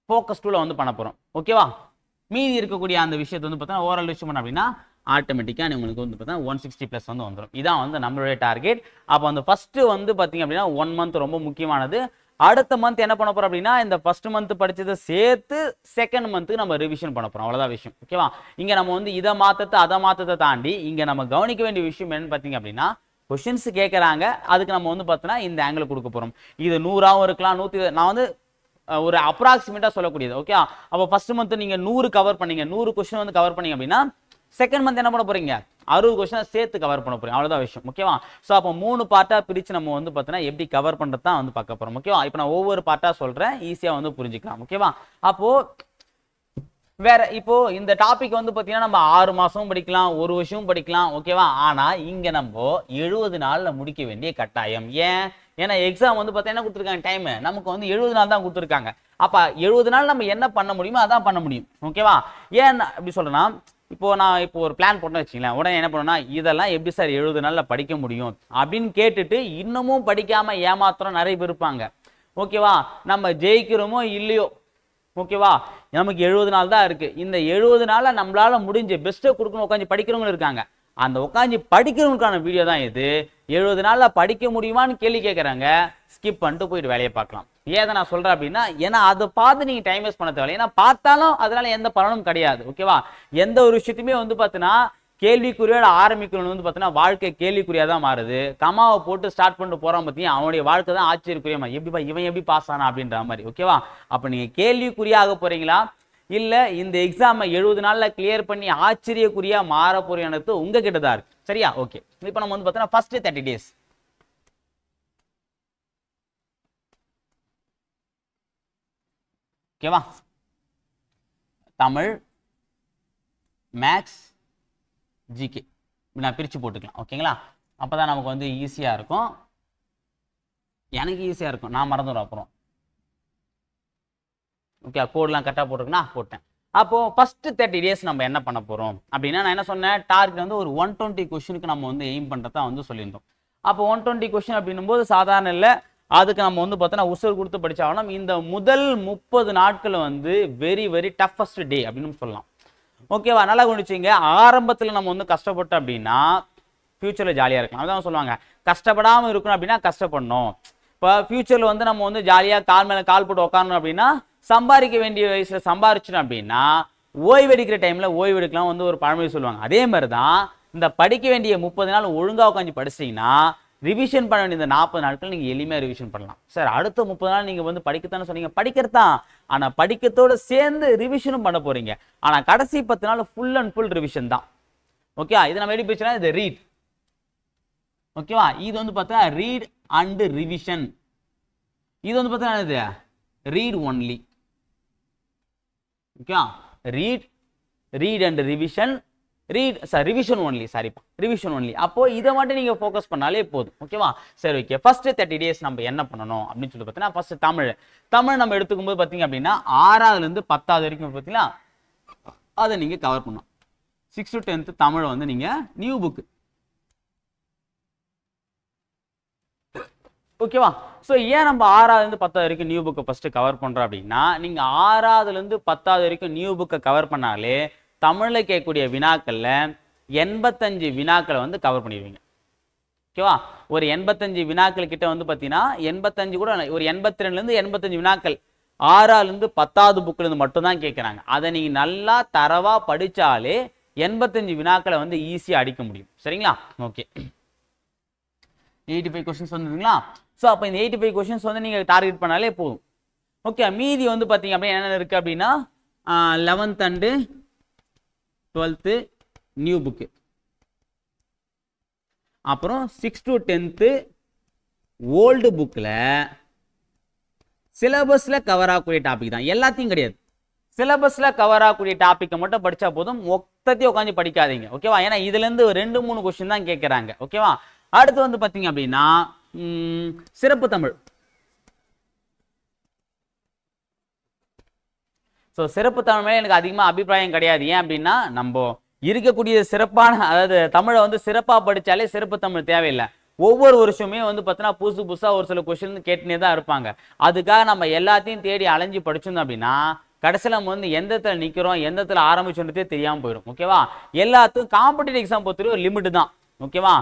ஃபோக்கஸ் டூவில் வந்து பண்ண போகிறோம் ஓகேவா மீதி இருக்கக்கூடிய அந்த விஷயத்தை வந்து பார்த்தா ஓவரால் விஷயம் பண்ண அப்படின்னா ஆட்டோமேட்டிக்காக உங்களுக்கு வந்து பார்த்தா ஒன் சிக்ஸ்டி ப்ளஸ் வந்து வந்துடும் இதான் வந்து நம்மளுடைய டார்கெட் அப்போ அந்த ஃபஸ்ட்டு வந்து பார்த்திங்க அப்படின்னா ஒன் மந்த் ரொம்ப முக்கியமானது அடுத்த மந்த் என்ன பண்ண போகிறோம் அப்படின்னா இந்த ஃபஸ்ட்டு மந்த் படித்ததை சேர்த்து செகண்ட் மந்த்துக்கு நம்ம ரிவிஷன் பண்ண போகிறோம் அவ்வளோதான் விஷயம் ஓகேவா இங்கே நம்ம வந்து இதை மாற்றத்தை அதை மாற்றத்தை தாண்டி இங்கே நம்ம கவனிக்க வேண்டிய விஷயம் என்னென்னு பார்த்தீங்க அப்படின்னா கொஷின்ஸ் கேட்குறாங்க அதுக்கு நம்ம வந்து பார்த்தோன்னா இந்த ஆங்கிள் கொடுக்க போகிறோம் இது நூறாகவும் இருக்கலாம் நூற்றி நான் வந்து ஒரு அப்ராக்சிமேட்டாக சொல்லக்கூடியது ஓகே அப்போ ஃபர்ஸ்ட் மந்த் நீங்கள் நூறு கவர் பண்ணீங்க நூறு கொஸ்டின் வந்து கவர் பண்ணீங்க அப்படின்னா செகண்ட் மந்த் என்ன பண்ண போறீங்க அறுபது கொஸ்டின் சேர்த்து கவர் பண்ண போறீங்க அவ்வளோதான் விஷயம் ஓகேவா ஸோ அப்போ மூணு பார்ட்டாக பிரித்து நம்ம வந்து பார்த்தீங்கன்னா எப்படி கவர் பண்ணுறது தான் வந்து பார்க்க போகிறோம் ஓகேவா இப்போ நான் ஒவ்வொரு பார்ட்டாக சொல்கிறேன் ஈஸியாக வந்து புரிஞ்சுக்கலாம் ஓகேவா அப்போது வேற இப்போ இந்த டாபிக் வந்து பார்த்தீங்கன்னா நம்ம ஆறு மாசமும் படிக்கலாம் ஒரு வருஷமும் படிக்கலாம் ஓகேவா ஆனால் இங்கே நம்ம எழுபது நாளில் முடிக்க வேண்டிய கட்டாயம் ஏன் ஏன்னா எக்ஸாம் வந்து பார்த்தீங்கன்னா கொடுத்துருக்காங்க டைம் நமக்கு வந்து எழுபது நாள் தான் கொடுத்துருக்காங்க அப்போ எழுபது நாள் நம்ம என்ன பண்ண முடியுமோ அதான் பண்ண முடியும் ஓகேவா ஏன் அப்படி சொல்கிறேன்னா இப்போ நான் இப்போ ஒரு பிளான் பண்ண வச்சுக்கலாம் உடனே என்ன பண்ணுன்னா இதெல்லாம் எப்படி சார் எழுபது நாளில் படிக்க முடியும் அப்படின்னு கேட்டுட்டு இன்னமும் படிக்காமல் ஏமாத்திரம் நிறைய பேர் இருப்பாங்க ஓகேவா நம்ம ஜெயிக்கிறோமோ இல்லையோ ஓகேவா நமக்கு எழுபது நாள் தான் இருக்குது இந்த எழுபது நாளில் நம்மளால் முடிஞ்ச பெஸ்ட்டை கொடுக்கணும் உட்காந்து படிக்கிறவங்களும் இருக்காங்க அந்த உட்காந்து படிக்கிறவனுக்கான வீடியோ தான் இது எழுபது நாளில் படிக்க முடியுமான்னு கேள்வி கேட்குறாங்க ஸ்கிப் பண்ணிட்டு போயிட்டு வேலையை பார்க்கலாம் ஏதை நான் சொல்கிறேன் அப்படின்னா ஏன்னா அதை பார்த்து நீங்கள் டைம் வேஸ்ட் பண்ண தேவையில்லை ஏன்னா பார்த்தாலும் அதனால் எந்த பலனும் கிடையாது ஓகேவா எந்த ஒரு விஷயத்துமே வந்து பார்த்தீங்கன்னா கேள்விக்குறியோட ஆரம்பிக்கணும்னு வந்து பார்த்தீங்கன்னா வாழ்க்கை கேள்விக்குறியாக தான் மாறுது கமாவை போட்டு ஸ்டார்ட் பண்ணிட்டு போகிறோம் பார்த்தீங்கன்னா அவனுடைய வாழ்க்கை தான் ஆச்சரியக்குரியமா எப்படிப்பா இவன் எப்படி பாஸ் ஆனா அப்படின்ற மாதிரி ஓகேவா அப்போ நீங்கள் கேள்விக்குறியாக போகிறீங்களா இல்லை இந்த எக்ஸாமை எழுபது நாளில் கிளியர் பண்ணி ஆச்சரியக்குரியா மாற போறியானது உங்ககிட்ட தான் இருக்கு சரியா ஓகே இப்போ நம்ம வந்து பார்த்தோன்னா ஃபர்ஸ்ட் தேர்ட்டி டேஸ் ஓகேவா தமிழ் மேக்ஸ் ஜிகே நான் பிரித்து போட்டுக்கலாம் ஓகேங்களா அப்போ தான் நமக்கு வந்து ஈஸியாக இருக்கும் எனக்கு ஈஸியாக இருக்கும் நான் மறந்துடும் அப்புறம் ஓகே கோடெலாம் கரெக்டாக போட்டிருக்குன்னா போட்டேன் அப்போது ஃபஸ்ட்டு தேர்ட்டி டேஸ் நம்ம என்ன பண்ண போகிறோம் அப்படின்னா நான் என்ன சொன்னேன் டார்கெட் வந்து ஒரு ஒன் டுவெண்ட்டி கொஷனுக்கு நம்ம வந்து எய்ம் பண்ணுறதா வந்து சொல்லியிருந்தோம் அப்போ ஒன் டுவெண்ட்டி கொஷின் அப்படின்னும் போது சாதாரண இல்லை அதுக்கு நம்ம வந்து பார்த்தோன்னா உசர் கொடுத்து படித்தாலும் இந்த முதல் முப்பது நாட்கள் வந்து வெரி வெரி டஃபஸ்ட் டே அப்படின்னு சொல்லலாம் ஓகேவா நல்லா கவனிச்சிங்க ஆரம்பத்தில் நம்ம வந்து கஷ்டப்பட்டோம் அப்படின்னா ஃப்யூச்சரில் ஜாலியாக இருக்கலாம் அதான் சொல்லுவாங்க கஷ்டப்படாமல் இருக்கணும் அப்படின்னா கஷ்டப்படணும் இப்போ ஃப்யூச்சரில் வந்து நம்ம வந்து ஜாலியாக கால் மேலே கால் போட்டு உட்காரணும் அப்படின்னா சம்பாதிக்க வேண்டிய வயசில் சம்பாரிச்சிடும் அப்படின்னா ஓய்வெடுக்கிற டைமில் ஓய்வு எடுக்கலாம் வந்து ஒரு பழமொழி சொல்லுவாங்க அதே மாதிரி தான் இந்த படிக்க வேண்டிய முப்பது நாள் ஒழுங்காக உட்காந்து படிச்சீங்கன்னா ரிவிஷன் பண்ண வேண்டிய இந்த நாற்பது நாட்கள் நீங்கள் எளிமையாக ரிவிஷன் பண்ணலாம் சார் அடுத்த முப்பது நாள் நீங்கள் வந்து படிக்கத்தானே சொன்னீங்க படிக்கிறது தான் ஆனால் படிக்கிறதோடு சேர்ந்து ரிவிஷனும் பண்ண போகிறீங்க ஆனால் கடைசி பத்து நாள் ஃபுல் அண்ட் ஃபுல் ரிவிஷன் தான் ஓகே இது நம்ம எப்படி போச்சுன்னா இது ரீட் ஓகேவா இது வந்து பார்த்தா ரீட் அண்டு ரிவிஷன் இது வந்து பார்த்தீங்கன்னா ரீட் ஒன்லி ஓகேவா read read and revision read sir revision only sorry revision only அப்போ இதை மட்டும் நீங்கள் ஃபோக்கஸ் பண்ணாலே போதும் ஓகேவா சரி ஓகே ஃபர்ஸ்ட் தேர்ட்டி டேஸ் நம்ம என்ன பண்ணணும் அப்படின்னு சொல்லி பார்த்தீங்கன்னா ஃபர்ஸ்ட் தமிழ் தமிழ் நம்ம எடுத்துக்கும் போது பார்த்தீங்க அப்படின்னா ஆறாவதுலேருந்து பத்தாவது வரைக்கும் பார்த்தீங்கன்னா அதை நீங்கள் கவர் பண்ணணும் சிக்ஸ் டு டென்த்து தமிழ் வந்து நீங்கள் நியூ புக்கு ஓகேவா ஸோ ஏன் நம்ம ஆறாவதுலேருந்து பத்தாவது வரைக்கும் நியூ புக்கை ஃபஸ்ட்டு கவர் பண்ணுறோம் அப்படின்னா நீங்கள் ஆறாவதுலேருந்து பத்தாவது வரைக்கும் நியூ புக்கை கவர் பண்ணாலே தமிழில் கேட்கக்கூடிய வினாக்களில் எண்பத்தஞ்சு வினாக்களை வந்து கவர் பண்ணிடுவீங்க ஓகேவா ஒரு எண்பத்தஞ்சு வினாக்கள் கிட்ட வந்து பார்த்தீங்கன்னா எண்பத்தஞ்சு கூட ஒரு எண்பத்தி ரெண்டுலேருந்து எண்பத்தஞ்சு வினாக்கள் ஆறாவதுலேருந்து பத்தாவது புக்கிலேருந்து மட்டும்தான் கேட்குறாங்க அதை நீங்கள் நல்லா தரவாக படித்தாலே எண்பத்தஞ்சு வினாக்களை வந்து ஈஸியாக அடிக்க முடியும் சரிங்களா ஓகே எயிட்டி ஃபைவ் கொஸ்டின்ஸ் வந்துருங்களா ஸோ அப்போ இந்த எயிட்டி ஃபைவ் கொஷின்ஸ் வந்து நீங்கள் டார்கெட் பண்ணாலே போதும் ஓகே மீதி வந்து பார்த்தீங்க அப்படின்னா என்னென்ன இருக்குது அப்படின்னா eleventh and twelfth new book அப்புறம் சிக்ஸ் டு டென்த்து ஓல்டு புக்கில் சிலபஸில் கவர் ஆகக்கூடிய டாபிக் தான் எல்லாத்தையும் கிடையாது சிலபஸில் கவர் ஆகக்கூடிய டாப்பிக்கை மட்டும் படித்தா போதும் மொத்தத்தையும் உட்காந்து படிக்காதீங்க ஓகேவா ஏன்னா இதுலேருந்து ரெண்டு மூணு கொஸ்டின் தான் கேட்குறாங்க ஓகேவா அடுத்து வந்து பார்த்தீங்க அப்படின்னா சிறப்பு தமிழ் ஸோ சிறப்பு தமிழ் மேலே எனக்கு அதிகமாக அபிப்பிராயம் கிடையாது ஏன் அப்படின்னா நம்ம இருக்கக்கூடிய சிறப்பான அதாவது தமிழை வந்து சிறப்பாக படித்தாலே சிறப்பு தமிழ் தேவையில்லை ஒவ்வொரு வருஷமே வந்து பார்த்தீங்கன்னா புதுசு புதுசாக ஒரு சில கொஷின் கேட்டுனே தான் இருப்பாங்க அதுக்காக நம்ம எல்லாத்தையும் தேடி அலைஞ்சு படிச்சிருந்தோம் அப்படின்னா கடைசியில் நம்ம வந்து எந்த இடத்துல நிற்கிறோம் எந்த இடத்துல ஆரம்பிச்சோன்றதே தெரியாமல் போயிடும் ஓகேவா எல்லாத்துக்கும் காம்படிட்டிவ் எக்ஸாம் பொறுத்தவரைக்கும் லிமிட் தான் ஓகேவா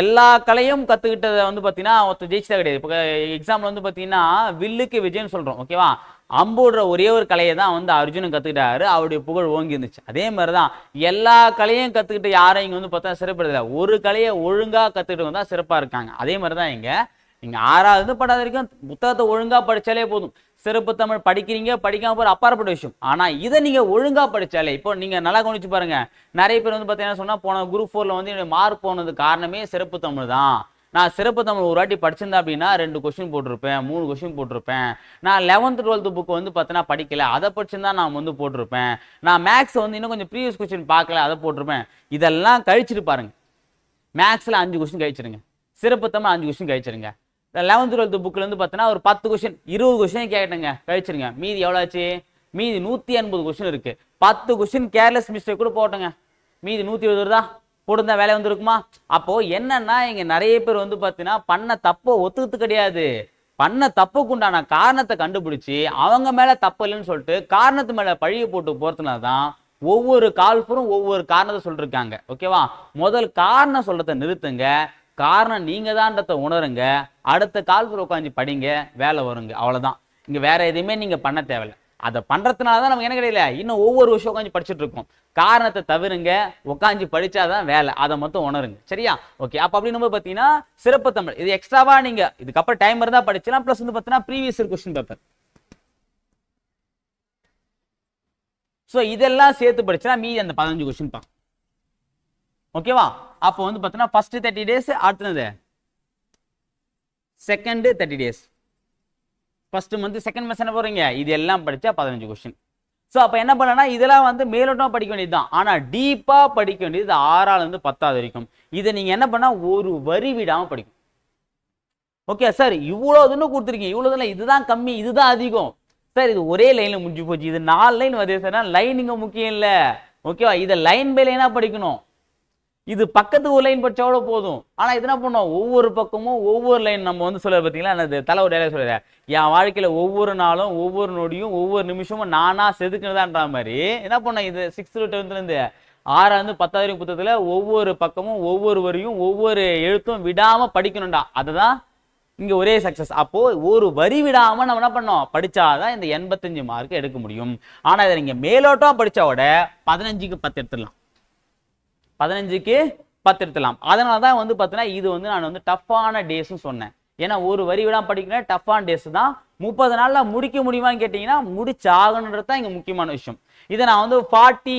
எல்லா கலையும் கற்றுக்கிட்டதை வந்து பாத்தீங்கன்னா ஒருத்தர் ஜெயிச்சதா கிடையாது இப்போ எக்ஸாம்பிள் வந்து பாத்தீங்கன்னா வில்லுக்கு விஜய்னு சொல்கிறோம் ஓகேவா அம்புடுற ஒரே ஒரு கலையை தான் வந்து அர்ஜுனன் கற்றுக்கிட்டாரு அவருடைய புகழ் ஓங்கி இருந்துச்சு அதே மாதிரி தான் எல்லா கலையும் கற்றுக்கிட்டு யாரும் இங்கே வந்து பார்த்தா சிறப்பு ஒரு கலையை ஒழுங்காக கற்றுக்கிட்டவங்க தான் சிறப்பாக இருக்காங்க அதே மாதிரி தான் இங்கே நீங்கள் ஆறாவது படாத வரைக்கும் புத்தகத்தை ஒழுங்காக படித்தாலே போதும் சிறப்பு தமிழ் படிக்கிறீங்க படிக்காம போகிற அப்பாற்பட்ட விஷயம் ஆனால் இதை நீங்கள் ஒழுங்காக படித்தாலே இப்போ நீங்கள் நல்லா கவனிச்சு பாருங்கள் நிறைய பேர் வந்து பார்த்தீங்கன்னா சொன்னால் போன குரூப் ஃபோரில் வந்து என்னுடைய மார்க் போனது காரணமே சிறப்பு தமிழ் தான் நான் சிறப்பு தமிழ் ஒரு வாட்டி படிச்சிருந்தேன் அப்படின்னா ரெண்டு கொஸ்டின் போட்டிருப்பேன் மூணு கொஸ்டின் போட்டிருப்பேன் நான் லெவன்த் டுவெல்த் புக்கு வந்து பார்த்தீங்கன்னா படிக்கல அதை படிச்சிருந்தா நான் வந்து போட்டிருப்பேன் நான் மேக்ஸ் வந்து இன்னும் கொஞ்சம் ப்ரீவியஸ் கொஸ்டின் பார்க்கல அதை போட்டிருப்பேன் இதெல்லாம் கழிச்சிட்டு பாருங்க மேக்ஸில் அஞ்சு கொஸ்டின் கழிச்சிருங்க சிறப்பு தமிழ் அஞ்சு கொஸ்டின் கழிச்சிருங்க லெவன்த் டுவெல்த் புக்லேருந்து பார்த்தீங்கன்னா ஒரு பத்து கொஷின் இருபது கொஷினே கேட்டுங்க கழிச்சிருங்க மீதி எவ்வளோ ஆச்சு மீதி நூற்றி எண்பது கொஷின் இருக்குது பத்து கொஷின் கேர்லெஸ் மிஸ்டேக் கூட போட்டோங்க மீதி நூற்றி இருபது தான் போட்டிருந்தா வேலை வந்துருக்குமா அப்போது என்னென்னா இங்கே நிறைய பேர் வந்து பார்த்தீங்கன்னா பண்ண தப்பை ஒத்துக்கிறது கிடையாது பண்ண தப்புக்கு உண்டான காரணத்தை கண்டுபிடிச்சி அவங்க மேலே தப்பு இல்லைன்னு சொல்லிட்டு காரணத்து மேலே பழிய போட்டு போகிறதுனால தான் ஒவ்வொரு கால்ஃபரும் ஒவ்வொரு காரணத்தை சொல்லிருக்காங்க ஓகேவா முதல் காரணம் சொல்கிறத நிறுத்துங்க காரணம் நீங்க தான்றத உணருங்க அடுத்த காலத்தில் உட்காந்து படிங்க வேலை வருங்க அவ்வளவுதான் இங்க வேற எதுவுமே நீங்க பண்ண தேவையில்லை அதை பண்றதுனாலதான் நமக்கு என்ன கிடையில இன்னும் ஒவ்வொரு விஷயம் உட்காந்து படிச்சுட்டு இருக்கோம் காரணத்தை தவிருங்க உட்காந்து படிச்சாதான் வேலை அதை மட்டும் உணருங்க சரியா ஓகே அப்ப அப்படின்னு பாத்தீங்கன்னா சிறப்பு தமிழ் இது எக்ஸ்ட்ராவா நீங்க இதுக்கப்புறம் டைம் இருந்தா படிச்சலாம் ப்ளஸ் வந்து பாத்தீங்கன்னா ப்ரீவியஸ் கொஸ்டின் பேப்பர் ஸோ இதெல்லாம் சேர்த்து படிச்சுன்னா மீதி அந்த பதினஞ்சு கொஸ்டின் தான் ஓகேவா அப்போ வந்து பார்த்தோன்னா ஃபஸ்ட்டு தேர்ட்டி டேஸ் அடுத்தது second thirty days first month second months என்ன போகிறீங்க இது எல்லாம் படித்தா பதினஞ்சு கொஸ்டின் ஸோ அப்போ என்ன பண்ணனா இதெல்லாம் வந்து மேலோட்டமாக படிக்க வேண்டியது தான் ஆனால் டீப்பாக படிக்க வேண்டியது ஆறாலேருந்து பத்தாவது வரைக்கும் இதை நீங்கள் என்ன பண்ணால் ஒரு வரி விடாமல் படிக்கும் ஓகே சார் இவ்வளோ இதுன்னு கொடுத்துருக்கீங்க இவ்வளோ இதில் இதுதான் கம்மி இதுதான் அதிகம் சார் இது ஒரே லைனில் முடிஞ்சு போச்சு இது நாலு லைன் வருது சார் லைன் இங்கே முக்கியம் இல்லை ஓகேவா இதை லைன் பை லைனாக படிக்கணும் இது பக்கத்து ஒரு லைன் படித்தாவோட போதும் ஆனால் இது என்ன பண்ணோம் ஒவ்வொரு பக்கமும் ஒவ்வொரு லைன் நம்ம வந்து சொல்ல பார்த்தீங்களா அந்த தலை ஒரு டேலே சொல்லுற என் வாழ்க்கையில் ஒவ்வொரு நாளும் ஒவ்வொரு நொடியும் ஒவ்வொரு நிமிஷமும் நானா செதுக்குனதான்ற மாதிரி என்ன பண்ணோம் இது சிக்ஸ்த்து டென்த்துலேருந்து ஆறாவது பத்தாவது புத்தகத்தில் ஒவ்வொரு பக்கமும் ஒவ்வொரு வரியும் ஒவ்வொரு எழுத்தும் விடாமல் படிக்கணும்டா அதுதான் இங்கே ஒரே சக்ஸஸ் அப்போது ஒரு வரி விடாமல் நம்ம என்ன பண்ணோம் படிச்சாதான் இந்த எண்பத்தஞ்சு மார்க் எடுக்க முடியும் ஆனால் இதை நீங்கள் மேலோட்டம் படித்தா விட பதினஞ்சுக்கு பத்து எடுத்துடலாம் பதினஞ்சுக்கு பத்து எடுத்துலாம் அதனால தான் வந்து பார்த்தீங்கன்னா இது வந்து நான் வந்து டஃப்பான டேஸ்ன்னு சொன்னேன் ஏன்னா ஒரு வரி விடாம படிக்கிறேன் டஃப்பான டேஸ் தான் முப்பது நாளில் முடிக்க முடியுமான்னு கேட்டிங்கன்னா முடிச்சாகணுன்றது தான் இங்கே முக்கியமான விஷயம் இதை நான் வந்து ஃபார்ட்டி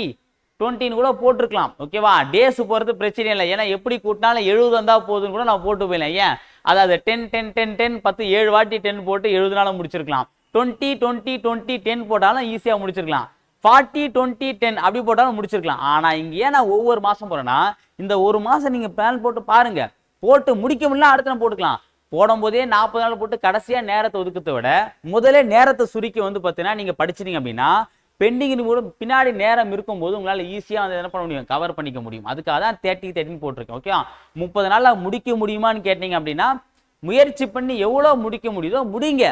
டுவெண்ட்டின்னு கூட போட்டிருக்கலாம் ஓகேவா டேஸ் போகிறது பிரச்சனை இல்லை ஏன்னா எப்படி கூட்டினாலும் எழுபது வந்தால் போதுன்னு கூட நான் போட்டு போயிடலாம் ஏன் அதாவது டென் டென் டென் டென் பத்து ஏழு வாட்டி டென் போட்டு எழுபது நாளும் முடிச்சிருக்கலாம் டுவெண்ட்டி டுவெண்ட்டி டுவெண்ட்டி டென் போட்டாலும் ஈஸியாக முடிச்சிருக்கலாம் ஃபார்ட்டி டுவெண்ட்டி டென் அப்படி போட்டாலும் முடிச்சிருக்கலாம் ஆனால் இங்கே ஏன் நான் ஒவ்வொரு மாதம் போகிறேன்னா இந்த ஒரு மாதம் நீங்கள் பிளான் போட்டு பாருங்கள் போட்டு முடிக்க முடியல அடுத்த நான் போட்டுக்கலாம் போடும்போதே நாற்பது நாள் போட்டு கடைசியாக நேரத்தை ஒதுக்கத்தை விட முதலே நேரத்தை சுருக்கி வந்து பார்த்தீங்கன்னா நீங்கள் படிச்சிட்டிங்க அப்படின்னா பெண்டிங் மூலம் பின்னாடி நேரம் இருக்கும்போது உங்களால் ஈஸியாக வந்து என்ன பண்ண முடியும் கவர் பண்ணிக்க முடியும் அதுக்காக தான் தேர்ட்டி தேர்ட்டின்னு போட்டிருக்கேன் ஓகே முப்பது நாளில் முடிக்க முடியுமான்னு கேட்டீங்க அப்படின்னா முயற்சி பண்ணி எவ்வளோ முடிக்க முடியுதோ முடிங்க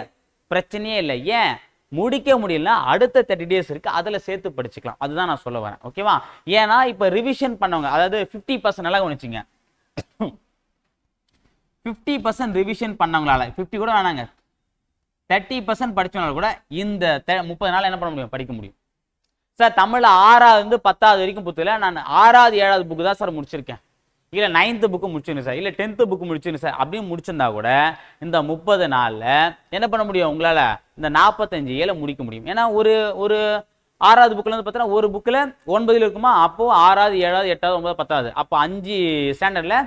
பிரச்சனையே இல்லை ஏன் முடிக்க முடியலன்னா அடுத்த தேர்ட்டி டேஸ் இருக்குது அதில் சேர்த்து படிச்சுக்கலாம் அதுதான் நான் சொல்ல வரேன் ஓகேவா ஏன்னா இப்போ ரிவிஷன் பண்ணவங்க அதாவது ஃபிஃப்டி பர்சன்ட் நல்லா கவனிச்சிங்க ஃபிஃப்டி பர்சன்ட் ரிவிஷன் பண்ணவங்களால ஃபிஃப்டி கூட வேணாங்க தேர்ட்டி பர்சன்ட் படித்தவங்களால கூட இந்த முப்பது நாள் என்ன பண்ண முடியும் படிக்க முடியும் சார் தமிழில் ஆறாவது பத்தாவது வரைக்கும் புத்தில் நான் ஆறாவது ஏழாவது புக்கு தான் சார் முடிச்சிருக்கேன் இல்லை நைன்த்து புக்கு முடிச்சுங்க சார் இல்லை டென்த்து புக்கு முடிச்சுங்க சார் அப்படின்னு முடிச்சிருந்தா கூட இந்த முப்பது நாளில் என்ன பண்ண முடியும் உங்களால் இந்த நாற்பத்தஞ்சு ஏழை முடிக்க முடியும் ஏன்னா ஒரு ஒரு ஆறாவது புக்கில் வந்து பார்த்தீங்கன்னா ஒரு புக்கில் ஒன்பதில் இருக்குமா அப்போது ஆறாவது ஏழாவது எட்டாவது ஒன்பது பத்தாவது அப்போ அஞ்சு ஸ்டாண்டர்டில்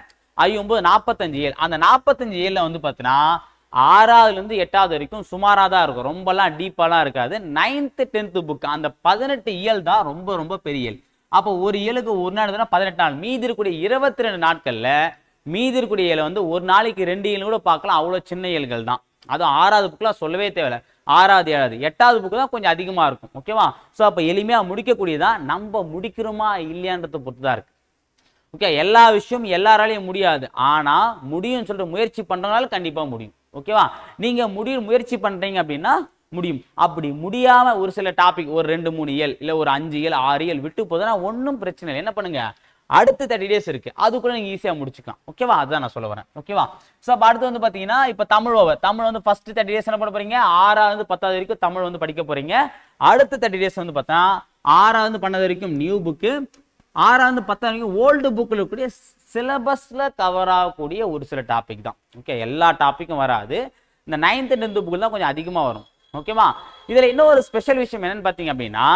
ஐ ஒம்பது நாற்பத்தஞ்சு ஏழு அந்த நாற்பத்தஞ்சு ஏழில் வந்து பார்த்தீங்கன்னா ஆறாவதுலேருந்து எட்டாவது வரைக்கும் சுமாராக தான் இருக்கும் ரொம்பலாம் டீப்பாலாம் இருக்காது நைன்த்து டென்த்து புக் அந்த பதினெட்டு இயல் தான் ரொம்ப ரொம்ப பெரிய இயல் அப்போ ஒரு ஏழுக்கு ஒரு நாள் தானே பதினெட்டு நாள் மீதி இருக்கக்கூடிய இருபத்தி ரெண்டு நாட்களில் மீதி இருக்கக்கூடிய ஏழை வந்து ஒரு நாளைக்கு ரெண்டு ஏழு கூட பார்க்கலாம் அவ்வளோ சின்ன இயல்கள் தான் அதுவும் ஆறாவது புக்கெலாம் சொல்லவே தேவையில்லை ஆறாவது ஏழாவது எட்டாவது புக்கு தான் கொஞ்சம் அதிகமாக இருக்கும் ஓகேவா ஸோ அப்போ எளிமையாக முடிக்கக்கூடியதான் நம்ம முடிக்கிறோமா இல்லையான்றதை பொறுத்து தான் இருக்குது ஓகே எல்லா விஷயமும் எல்லாராலையும் முடியாது ஆனால் முடியும்னு சொல்லிட்டு முயற்சி பண்ணுறதுனால கண்டிப்பாக முடியும் ஓகேவா நீங்கள் முடியும் முயற்சி பண்ணுறீங்க அப்படின்னா முடியும் அப்படி முடியாமல் ஒரு சில டாபிக் ஒரு ரெண்டு மூணு இயல் இல்லை ஒரு அஞ்சு இயல் ஆறு இயல் விட்டு போதுன்னா ஒன்றும் பிரச்சனை இல்லை என்ன பண்ணுங்க அடுத்த தேர்ட்டி டேஸ் இருக்கு அதுக்குள்ள நீங்க ஈஸியாக முடிச்சுக்கலாம் ஓகேவா அதுதான் நான் சொல்ல வரேன் ஓகேவா ஸோ அப்போ அடுத்து வந்து பார்த்தீங்கன்னா இப்போ தமிழ் ஓவர் தமிழ் வந்து ஃபர்ஸ்ட் தேர்ட்டி டேஸ் என்ன பண்ண போறீங்க ஆறாவது பத்தாவது வரைக்கும் தமிழ் வந்து படிக்க போறீங்க அடுத்த தேர்ட்டி டேஸ் வந்து பார்த்தா ஆறாவது பன்னது வரைக்கும் நியூ புக்கு ஆறாவது பத்தாவது வரைக்கும் ஓல்டு புக்கில் இருக்கக்கூடிய சிலபஸில் கவர் ஆகக்கூடிய ஒரு சில டாபிக் தான் ஓகே எல்லா டாப்பிக்கும் வராது இந்த நைன்த்து டென்த்து புக்கு தான் கொஞ்சம் அதிகமாக வரும் ஓகேவா இதுல இன்னொரு ஸ்பெஷல் விஷயம் என்னன்னு பாத்தீங்க அப்படின்னா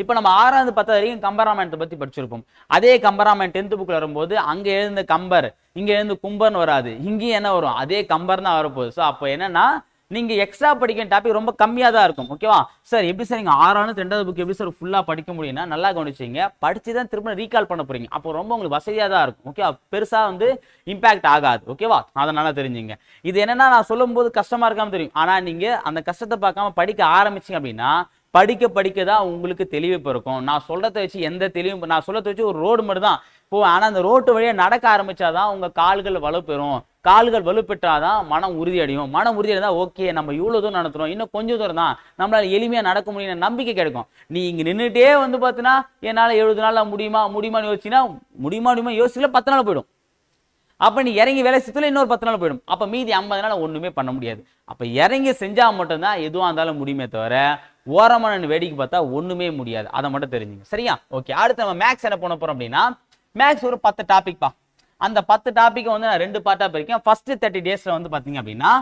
இப்போ நம்ம ஆறாவது பத்தாவது வரைக்கும் கம்பராமாயணத்தை பத்தி படிச்சிருப்போம் அதே கம்பராமாயணம் டென்த்து புக்கில் வரும்போது அங்கே எழுந்த கம்பர் இங்கே எழுந்து கும்பர்னு வராது இங்கேயும் என்ன வரும் அதே கம்பர் தான் வரப்போகுது ஸோ அப்போ என்னன்னா நீங்கள் எக்ஸ்ட்ரா படிக்கிற டாபிக் ரொம்ப கம்மியாக தான் இருக்கும் ஓகேவா சார் எப்படி சார் நீங்கள் ஆறானு ரெண்டாவது புக் எப்படி சார் ஃபுல்லாக படிக்க முடியும்னா நல்லா கவனிச்சிங்க படித்து தான் திரும்ப ரீகால் பண்ண போகிறீங்க அப்போ ரொம்ப உங்களுக்கு வசதியாக தான் இருக்கும் ஓகேவா பெருசாக வந்து இம்பேக்ட் ஆகாது ஓகேவா அதை நல்லா தெரிஞ்சுங்க இது என்னென்னா நான் சொல்லும்போது கஷ்டமாக இருக்காமல் தெரியும் ஆனால் நீங்கள் அந்த கஷ்டத்தை பார்க்காம படிக்க ஆரம்பிச்சிங்க அப்படின்னா படிக்க படிக்க தான் உங்களுக்கு தெளிவு பிறக்கும் நான் சொல்கிறத வச்சு எந்த தெளிவும் நான் சொல்கிறத வச்சு ஒரு ரோடு மட்டும் தான் இப்போ ஆனால் அந்த ரோட்டு வழியாக நடக்க ஆரம்பிச்சாதான் உங்கள் கால்கள் வலுப்பெறும் கால்கள் வலுப்பெற்றாதான் மனம் உறுதியடையும் மனம் உறுதியடைந்தால் ஓகே நம்ம இவ்வளோ தூரம் நடத்துகிறோம் இன்னும் கொஞ்சம் தூரம் தான் நம்மளால் எளிமையாக நடக்க முடியும்னு நம்பிக்கை கிடைக்கும் நீ இங்கே நின்றுட்டே வந்து பார்த்தீங்கன்னா என்னால் எழுபது நாளில் முடியுமா முடியுமான்னு யோசிச்சின்னா முடியுமா முடியுமா யோசிக்கல பத்து நாள் போயிடும் அப்போ நீ இறங்கி வேலை செத்துல இன்னொரு பத்து நாள் போயிடும் அப்போ மீதி ஐம்பது நாள் ஒன்றுமே பண்ண முடியாது அப்போ இறங்கி செஞ்சால் மட்டும்தான் எதுவாக இருந்தாலும் முடியுமே தவிர ஓரமான வேடிக்கை பார்த்தா ஒன்றுமே முடியாது அதை மட்டும் தெரிஞ்சுங்க சரியா ஓகே அடுத்து நம்ம மேக்ஸ் என்ன பண்ண போகிறோம் அப்படின்னா மேக்ஸ் ஒரு பத்து டாபிக் பா அந்த பத்து டாப்பிக்கை வந்து நான் ரெண்டு பார்ட்டா பிரிக்கேன் ஃபர்ஸ்ட் தேர்ட்டி டேஸில் வந்து பார்த்தீங்க அப்படின்னா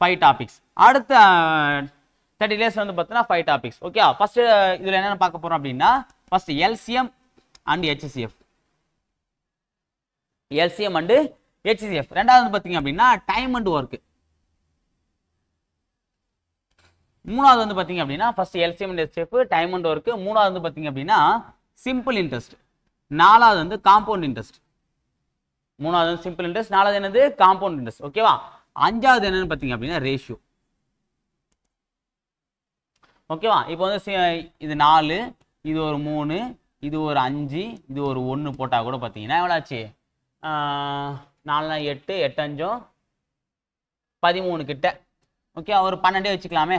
ஃபைவ் டாபிக்ஸ் அடுத்த தேர்ட்டி டேஸ் வந்து பார்த்தீங்கன்னா ஃபைவ் டாபிக்ஸ் ஓகே ஃபர்ஸ்ட் இதில் என்னென்ன பார்க்க போகிறோம் அப்படின்னா first LCM and HCF LCM and HCF ரெண்டாவது பார்த்தீங்க அப்படின்னா டைம் அண்ட் ஒர்க்கு மூணாவது வந்து பார்த்தீங்க அப்படின்னா first LCM interest step time and work மூணாவது வந்து பார்த்தீங்க அப்படின்னா சிம்பிள் இன்ட்ரெஸ்ட் நாலாவது வந்து காம்பவுண்ட் இன்ட்ரெஸ்ட் மூணாவது வந்து சிம்பிள் இன்ட்ரெஸ்ட் நாலாவது என்னது காம்பவுண்ட் இன்ட்ரெஸ்ட் ஓகேவா அஞ்சாவது என்னன்னு பார்த்தீங்க அப்படின்னா ரேஷியோ ஓகேவா இப்போ வந்து இது நாலு இது ஒரு மூணு இது ஒரு அஞ்சு இது ஒரு ஒன்று போட்டால் கூட பார்த்தீங்கன்னா எவ்வளோ ஆச்சு நாலு எட்டு எட்டு அஞ்சும் பதிமூணு கிட்ட ஓகே ஒரு பன்னெண்டே வச்சுக்கலாமே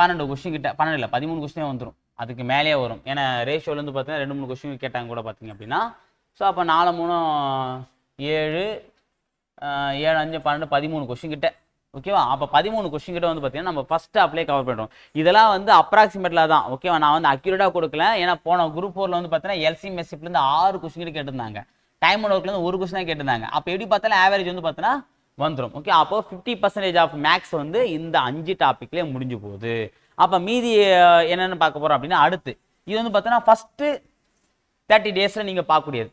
பன்னெண்டு கொஷின் கிட்ட பன்னெண்டு இல்லை பதிமூணு கொஷினே வந்துடும் அதுக்கு மேலேயே வரும் ஏன்னா ரேஷியோலேருந்து பார்த்தீங்கன்னா ரெண்டு மூணு கொஷின் கேட்டாங்க கூட பார்த்தீங்க அப்படின்னா ஸோ அப்போ நாலு மூணு ஏழு ஏழு அஞ்சு பன்னெண்டு பதிமூணு கொஷின் கிட்ட ஓகேவா அப்போ பதிமூணு கொஷின் கிட்ட வந்து பார்த்தீங்கன்னா நம்ம ஃபஸ்ட்டு அப்ளை கவர் பண்ணுறோம் இதெல்லாம் வந்து அப்ராக்சிமேட்டில் தான் ஓகேவா நான் வந்து அக்யூரேட்டாக கொடுக்கல ஏன்னா போன குரூப் ஃபோரில் வந்து பார்த்தீங்கன்னா எல்சி மெஸ்ஸிப்லேருந்து ஆறு கொஷின் கிட்ட கேட்டிருந்தாங்க டைம் ஒர்க்லேருந்து ஒரு கொஸ்டின் தான் கேட்டிருந்தாங்க அப்போ எப்படி பார்த்தாலும் ஆவரேஜ் வந்து பார்த்தீங்கன்னா வந்துடும் ஓகே அப்போ ஃபிஃப்டி பர்சன்டேஜ் ஆஃப் மேக்ஸ் வந்து இந்த அஞ்சு டாப்பிக்லேயே முடிஞ்சு போகுது அப்போ மீதி என்னென்னு பார்க்க போகிறோம் அப்படின்னா அடுத்து இது வந்து பார்த்தோன்னா ஃபஸ்ட்டு தேர்ட்டி டேஸில் நீங்கள் பார்க்கக்கூடியது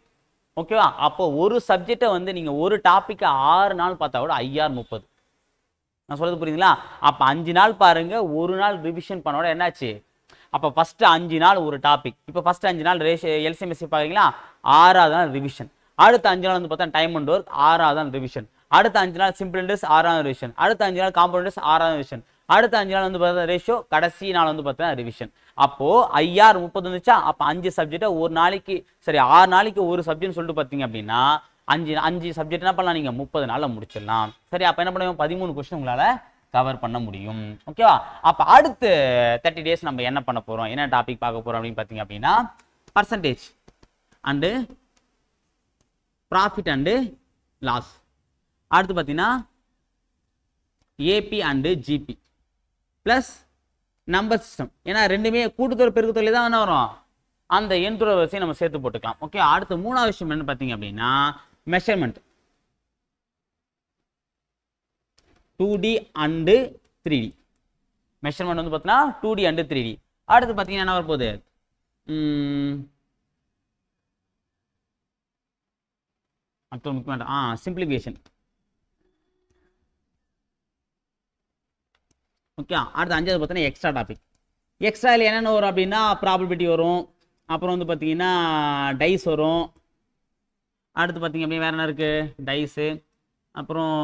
ஓகேவா அப்போ ஒரு சப்ஜெக்டை வந்து நீங்கள் ஒரு டாப்பிக்கை ஆறு நாள் பார்த்தா கூட ஐஆர் முப்பது நான் சொல்கிறது புரியுதுங்களா அப்போ அஞ்சு நாள் பாருங்கள் ஒரு நாள் ரிவிஷன் பண்ணோட என்னாச்சு அப்போ ஃபஸ்ட்டு அஞ்சு நாள் ஒரு டாபிக் இப்போ ஃபஸ்ட்டு அஞ்சு நாள் ரேஷ் எல்சிஎம்எஸ்சி பார்க்குறீங்களா ஆறாவது நாள் ரிவிஷன் அடுத்த அஞ்சு நாள் வந்து பார்த்தா டைம் அண்ட் ஒர்க் ஆறாவது நாள் ரிவிஷன் அடுத்த அஞ்சு நாள் சிம்பிள் இன்ட்ரெஸ்ட் ஆறாவது ரிவிஷன் அடுத்த அஞ்சு நாள் காம்பவுண்ட் இன்ட்ரெஸ்ட் ஆறாவது ரிவிஷன் அடுத்த அஞ்சு நாள் வந்து பார்த்தா ரேஷியோ கடைசி நாள் வந்து பார்த்தா ரிவிஷன் அப்போ ஐஆர் முப்பது வந்துச்சா அப்போ அஞ்சு சப்ஜெக்டை ஒரு நாளைக்கு சரி ஆறு நாளைக்கு ஒரு சப்ஜெக்ட்னு சொல்லிட்டு பார்த்தீங்க அப்படின்னா அஞ்சு அஞ்சு சப்ஜெக்ட் என்ன பண்ணலாம் நீங்கள் முப்பது நாளில் முடிச்சிடலாம் சரி அப்போ என்ன பண்ணுவோம் பதிமூணு கொஸ்டின் உங்களால் கவர் பண்ண முடியும் ஓகேவா அப்போ அடுத்து தேர்ட்டி டேஸ் நம்ம என்ன பண்ண போகிறோம் என்ன டாபிக் பார்க்க போகிறோம் அப்படின்னு பார்த்தீங்க அப்படின்னா percentage and profit and loss அடுத்து பார்த்தீங்கன்னா AP and GP plus number system ஏன்னா ரெண்டுமே கூட்டுத்தொகை பெருக்குத்தொகை தான் என்ன வரும் அந்த எண்துறை வரிசையை நம்ம சேர்த்து போட்டுக்கலாம் ஓகே அடுத்து மூணாவது விஷயம் என்ன பார்த்தீங்க அப்படின்னா measurement two D and three D measurement வந்து பார்த்தீங்கன்னா two D and three D அடுத்து பார்த்தீங்கன்னா என்ன வரப்போகுது அப்புறம் முக்கியமான ஆ சிம்பிளிஃபிகேஷன் ஓகே அடுத்து அஞ்சாவது பார்த்தீங்கன்னா எக்ஸ்ட்ரா டாபிக் இல்லை என்னென்ன வரும் அப்படின்னா ப்ராபபிலிட்டி வரும் அப்புறம் வந்து பார்த்தீங்கன்னா டைஸ் வரும் அடுத்து பார்த்தீங்க அப்படின்னா வேறு என்ன இருக்குது டைஸு அப்புறம்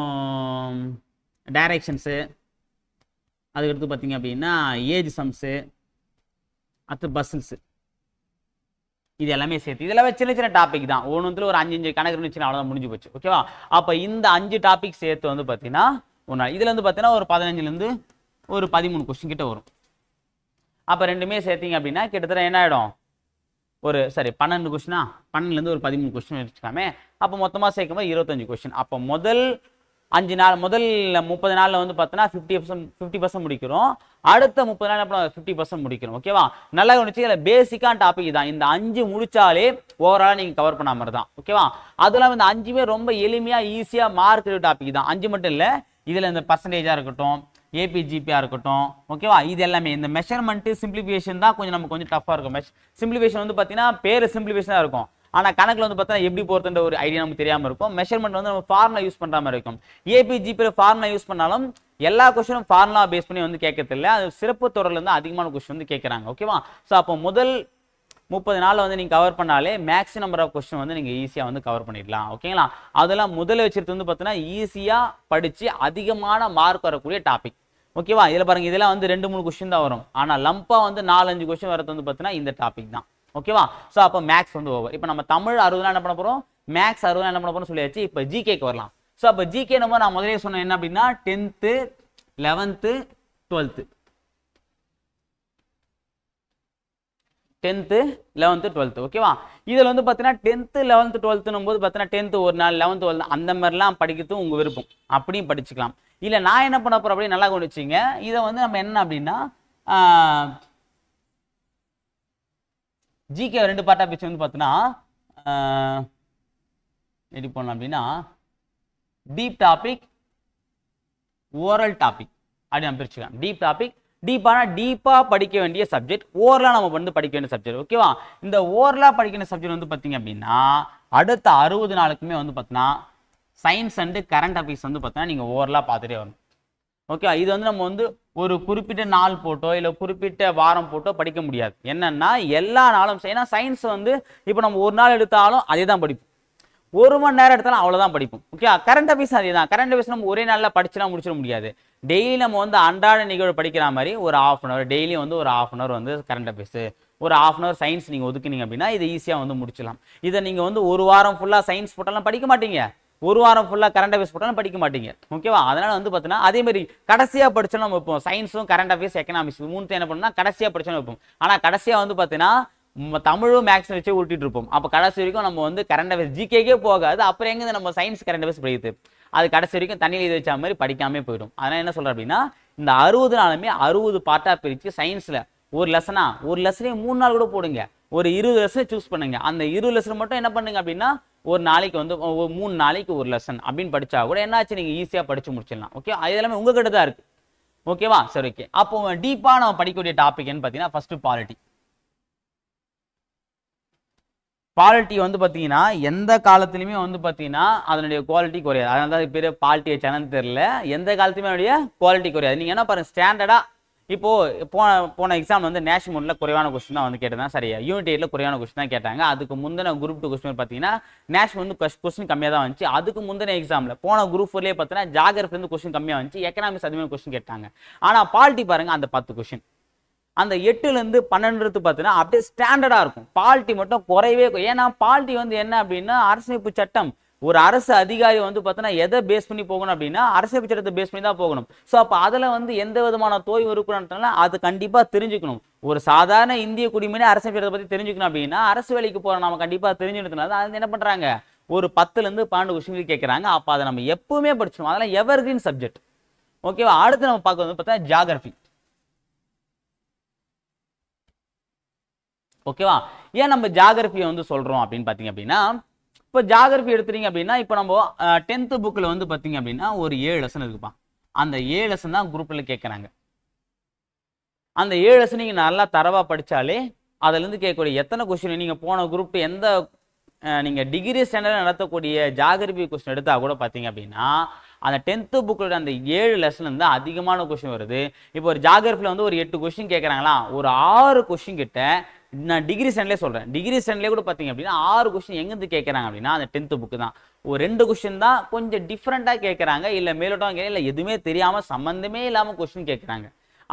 டைரக்ஷன்ஸு அதுக்கடுத்து பார்த்தீங்க அப்படின்னா ஏஜ் சம்ஸு அடுத்து பஸ்ஸில்ஸு இது எல்லாமே சேர்த்து இதெல்லாம் சின்ன சின்ன டாபிக் தான் ஒன்றுத்துல ஒரு அஞ்சு அஞ்சு கணக்கு இருந்துச்சுன்னா அவ்வளோதான் முடிஞ்சு போச்சு ஓகேவா அப்போ இந்த அஞ்சு டாபிக் சேர்த்து வந்து பார்த்தீங்கன்னா ஒன்றா இதில் வந்து பார்த்தீங்கன்னா ஒரு பதினஞ்சுலேருந்து ஒரு பதிமூணு கொஸ்டின் கிட்ட வரும் அப்போ ரெண்டுமே சேர்த்திங்க அப்படின்னா கிட்டத்தட்ட என்ன ஆகிடும் ஒரு சாரி பன்னெண்டு கொஸ்டினா பன்னெண்டுலேருந்து ஒரு பதிமூணு கொஸ்டின் வச்சுக்காமே அப்போ மொத்தமாக போது இருபத்தஞ்சு கொஸ்டின் அப்போ முதல் அஞ்சு நாள் முதல் முப்பது நாளில் வந்து பார்த்தோன்னா ஃபிஃப்டி பர்சன்ட் ஃபிஃப்டி பர்சன்ட் முடிக்கிறோம் அடுத்த முப்பது நாள் அப்புறம் ஃபிஃப்டி பர்சன்ட் முடிக்கிறோம் ஓகேவா நல்லா கவனிச்சு இதில் பேசிக்கான டாபிக் தான் இந்த அஞ்சு முடிச்சாலே ஓவராலாக நீங்கள் கவர் பண்ண மாதிரி தான் ஓகேவா அதுவும் இல்லாமல் இந்த அஞ்சுமே ரொம்ப எளிமையாக ஈஸியாக மார்க் டாபிக் தான் அஞ்சு மட்டும் இல்லை இதில் இந்த பர்சன்டேஜாக இருக்கட்டும் ஏபிஜிபியாக இருக்கட்டும் ஓகேவா இது எல்லாமே இந்த மெஷர்மெண்ட்டு சிம்பிளிஃபிகேஷன் தான் கொஞ்சம் நமக்கு கொஞ்சம் டஃப்பாக இருக்கும் மெஷ் சிம்பிளிஃபிகேஷன் வந்து பார்த்தீங்கன்னா பேர் சிம்பிளிஃபிகேஷனாக இருக்கும் ஆனால் கணக்கில் வந்து பார்த்தீங்கன்னா எப்படி போகிறதுன்ற ஒரு ஐடியா நமக்கு தெரியாமல் இருக்கும் மெஷர்மெண்ட் வந்து நம்ம ஃபார்முலா யூஸ் பண்ணுற மாதிரி இருக்கும் ஏபிஜிபியில் ஃபார்முலா யூஸ் பண்ணாலும் எல்லா கொஸ்டினும் ஃபார்முலா பேஸ் பண்ணி வந்து கேட்கறதில்ல அது சிறப்பு தொடர்லேருந்து அதிகமான கொஸ்டின் வந்து கேட்குறாங்க ஓகேவா ஸோ அப்போ முதல் முப்பது நாளில் வந்து நீங்கள் கவர் பண்ணாலே மேக்ஸி நம்பர் ஆஃப் கொஸ்டின் வந்து நீங்கள் ஈஸியாக வந்து கவர் பண்ணிடலாம் ஓகேங்களா அதெல்லாம் முதல்ல வச்சுருக்கு வந்து பார்த்தீங்கன்னா ஈஸியாக படித்து அதிகமான மார்க் வரக்கூடிய டாபிக் ஓகேவா இதில் பாருங்கள் இதெல்லாம் வந்து ரெண்டு மூணு கொஸ்டின் தான் வரும் ஆனால் லம்பாக வந்து நாலஞ்சு கொஸ்டின் வரது வந்து பார்த்தீங்கன்னா இந்த டாபிக் தான் ஓகேவா ஸோ அப்போ மேக்ஸ் வந்து ஓவர் இப்போ நம்ம தமிழ் அறுபதுலாம் என்ன பண்ண போகிறோம் மேக்ஸ் அறுபதுலாம் என்ன பண்ண போகிறோம்னு சொல்லியாச்சு இப்போ ஜிகேக்கு வரலாம் ஸோ அப்போ ஜிகே நம்ம நான் முதலே சொன்னேன் என்ன அப்படின்னா tenth eleventh twelfth tenth eleventh twelfth ஓகேவா இதில் வந்து பார்த்தீங்கன்னா டென்த்து லெவன்த்து டுவெல்த்துன்னும் போது பார்த்தீங்கன்னா டென்த்து ஒரு நாள் லெவன்த் டுவெல்த் அந்த மாதிரிலாம் படிக்கிறது உங்கள் விருப்பம் அப்படியும் படிச்சுக்கலாம் இல்லை நான் என்ன பண்ண போகிறேன் அப்படின்னு நல்லா கொண்டு வச்சிங்க இதை வந்து நம்ம என்ன அப்படின்னா ஜிகே ரெண்டு பார்ட்டாக பிரிச்சு வந்து பார்த்தீங்கன்னா எப்படி பண்ணலாம் அப்படின்னா டீப் டாபிக் ஓரல் டாபிக் அப்படி நம்ம பிரிச்சுக்கலாம் டீப் டாபிக் டீப்பானா டீப்பாக படிக்க வேண்டிய சப்ஜெக்ட் ஓரலாக நம்ம வந்து படிக்க வேண்டிய சப்ஜெக்ட் ஓகேவா இந்த ஓரலாக படிக்க வேண்டிய சப்ஜெக்ட் வந்து பார்த்தீங்க அப்படின்னா அடுத்த அறுபது நாளுக்குமே வந்து பார்த்தீங்கன்னா சயின்ஸ் அண்டு கரண்ட் அஃபேர்ஸ் வந்து பார்த்தீங்கன்னா நீங்கள் ஓரலாக பார்த்துட்டே வரணும் ஓகே இது வந்து நம்ம வந்து ஒரு குறிப்பிட்ட நாள் போட்டோ இல்லை குறிப்பிட்ட வாரம் போட்டோ படிக்க முடியாது என்னென்னா எல்லா நாளும் ஏன்னா சயின்ஸ் வந்து இப்போ நம்ம ஒரு நாள் எடுத்தாலும் அதே தான் படிப்போம் ஒரு மணி நேரம் எடுத்தாலும் அவ்வளோதான் படிப்போம் ஓகே கரண்ட் அஃபேர்ஸ் அதே தான் கரண்ட் அஃபேர்ஸ் நம்ம ஒரே நாளில் படிச்சுலாம் முடிச்சிட முடியாது டெய்லி நம்ம வந்து அன்றாட நிகழ்வு படிக்கிற மாதிரி ஒரு ஆஃப் அன் ஹவர் டெய்லியும் வந்து ஒரு ஆஃப் அன் ஹவர் வந்து கரண்ட் அஃபீஸு ஒரு ஆஃப் அன் ஹவர் சயின்ஸ் நீங்கள் ஒதுக்குனீங்க அப்படின்னா இது ஈஸியாக வந்து முடிச்சலாம் இதை நீங்கள் வந்து ஒரு வாரம் ஃபுல்லாக சயின்ஸ் போட்டாலும் படிக்க மாட்டீங்க ஒரு வாரம் ஃபுல்லாக கரண்ட் அஃபேர்ஸ் போட்டாலும் படிக்க மாட்டீங்க ஓகேவா அதனால் வந்து பார்த்தீங்கன்னா அதே மாதிரி கடைசியாக படித்தாலும் நம்ம வைப்போம் சயின்ஸும் கரண்ட் அஃபேர்ஸ் எக்கனாமிக்ஸ் மூணு என்ன பண்ணுன்னா கடைசியாக படித்தாலும் வைப்போம் ஆனால் கடைசியாக வந்து பார்த்தீங்கன்னா தமிழும் மேக்ஸ் வச்சு உருட்டிட்டு இருப்போம் அப்போ கடைசி வரைக்கும் நம்ம வந்து கரண்ட் அஃபேர்ஸ் ஜிகேக்கே போகாது அப்புறம் எங்கே நம்ம சயின்ஸ் கரண்ட் அஃபேர்ஸ் படிக்கிறது அது கடைசி வரைக்கும் தண்ணியில் இது வச்ச மாதிரி படிக்காமே போயிடும் அதனால் என்ன சொல்கிறேன் அப்படின்னா இந்த அறுபது நாளுமே அறுபது பார்ட்டாக பிரித்து சயின்ஸில் ஒரு லெசனா ஒரு லெசனே மூணு நாள் கூட போடுங்க ஒரு இருபது லெசன் சூஸ் பண்ணுங்க அந்த இருபது லெசன் மட்டும் என்ன பண்ணுங்க அப்படின்னா ஒரு நாளைக்கு வந்து ஒரு மூணு நாளைக்கு ஒரு லெசன் அப்படின்னு படித்தா கூட என்னாச்சு நீங்கள் ஈஸியாக படித்து முடிச்சிடலாம் ஓகே அது எல்லாமே உங்ககிட்ட தான் இருக்குது ஓகேவா சரி ஓகே அப்போ டீப்பாக நம்ம படிக்கக்கூடிய டாபிக் என்ன பார்த்தீங்கன்னா ஃபஸ்ட்டு பாலிட்டி குவாலிட்டி வந்து பார்த்தீங்கன்னா எந்த காலத்துலையுமே வந்து பார்த்தீங்கன்னா அதனுடைய குவாலிட்டி குறையாது அதனால தான் பேர் பால்ட்டி சேனல் தெரில எந்த காலத்துலையுமே அதனுடைய குவாலிட்டி குறையாது நீங்கள் என்ன பாருங்கள் ஸ்டாண்டர்டாக இப்போது போன போன எக்ஸாம் வந்து நேஷன் மோடில் குறைவான கொஸ்டின் தான் வந்து கேட்டதான் சரியா யூனிட் எயிட்டில் குறைவான கொஸ்டின் தான் கேட்டாங்க அதுக்கு முந்தின குரூப் டூ கொஸ்டின் பார்த்தீங்கன்னா நேஷன் வந்து கொஸ்டின் கம்மியாக தான் வந்துச்சு அதுக்கு முந்தின எக்ஸாமில் போன குரூப் ஃபோர்லேயே பார்த்தீங்கன்னா ஜாகிரஃபிலேருந்து கொஸ்டின் கம்மியாக வந்துச்சு எக்கனாமிக்ஸ் அதுமாதிரி கொஸ்டின் கேட்டாங்க ஆனால் பால்ட்டி பாருங்கள் அந்த பத்து கொஸ்டின் அந்த எட்டுலேருந்து பன்னெண்டுறது பார்த்தீங்கன்னா அப்படியே ஸ்டாண்டர்டாக இருக்கும் பால்ட்டி மட்டும் குறையவே ஏன்னா பால்ட்டி வந்து என்ன அப்படின்னா அரசமைப்பு சட்டம் ஒரு அரசு அதிகாரி வந்து பார்த்தோன்னா எதை பேஸ் பண்ணி போகணும் அப்படின்னா அரசியல் சட்டத்தை பேஸ் பண்ணி தான் போகணும் ஸோ அப்போ அதில் வந்து எந்த விதமான தோய்வு இருக்கணும்னா அது கண்டிப்பாக தெரிஞ்சுக்கணும் ஒரு சாதாரண இந்திய குடிமையினே அரசியல் சட்டத்தை பற்றி தெரிஞ்சுக்கணும் அப்படின்னா அரசு வேலைக்கு போகிற நம்ம கண்டிப்பாக தெரிஞ்சுக்கிறதுனால அது என்ன பண்ணுறாங்க ஒரு பத்துலேருந்து பன்னெண்டு கொஸ்டின் கேட்குறாங்க அப்போ அதை நம்ம எப்பவுமே படிச்சிடும் அதெல்லாம் எவர்கிரீன் சப்ஜெக்ட் ஓகேவா அடுத்து நம்ம பார்க்க வந்து பார்த்தா ஜாகிரபி ஓகேவா ஏன் நம்ம ஜாகிரபியை வந்து சொல்கிறோம் அப்படின்னு பார்த்தீங்க அப்படின்னா இப்போ ஜாகிரபி எடுத்துறீங்க அப்படின்னா இப்போ நம்ம டென்த்து புக்கில் வந்து பார்த்தீங்க அப்படின்னா ஒரு ஏழு லெசன் இருக்குப்பா அந்த ஏழு லெசன் தான் குரூப்பில் கேட்குறாங்க அந்த ஏழு லெசன் நீங்கள் நல்லா தரவாக படித்தாலே அதுலேருந்து கேட்கக்கூடிய எத்தனை கொஸ்டின் நீங்கள் போன குரூப் எந்த நீங்கள் டிகிரி ஸ்டாண்டர்டில் நடத்தக்கூடிய ஜாகிரபி கொஸ்டின் எடுத்தால் கூட பார்த்தீங்க அப்படின்னா அந்த டென்த்து புக்கில் அந்த ஏழு வந்து அதிகமான கொஷின் வருது இப்போ ஒரு ஜாகிரபியில் வந்து ஒரு எட்டு கொஷின் கேட்குறாங்களா ஒரு ஆறு கொஷின் கிட்ட நான் டிகிரி ஸ்டாண்ட்லேயே சொல்கிறேன் டிகிரி ஸ்டாண்ட்லேயே கூட பார்த்தீங்க அப்படின்னா ஆறு கொஸ்டின் எங்கேருந்து கேட்குறாங்க அப்படின்னா அந்த டென்த்து புக்கு தான் ஒரு ரெண்டு கொஸ்டின் தான் கொஞ்சம் டிஃப்ரெண்ட்டாக கேட்குறாங்க இல்லை மேலோட்டம் இல்லை எதுவுமே தெரியாமல் சம்மந்தமே இல்லாமல் கொஸ்டின் கேட்குறாங்க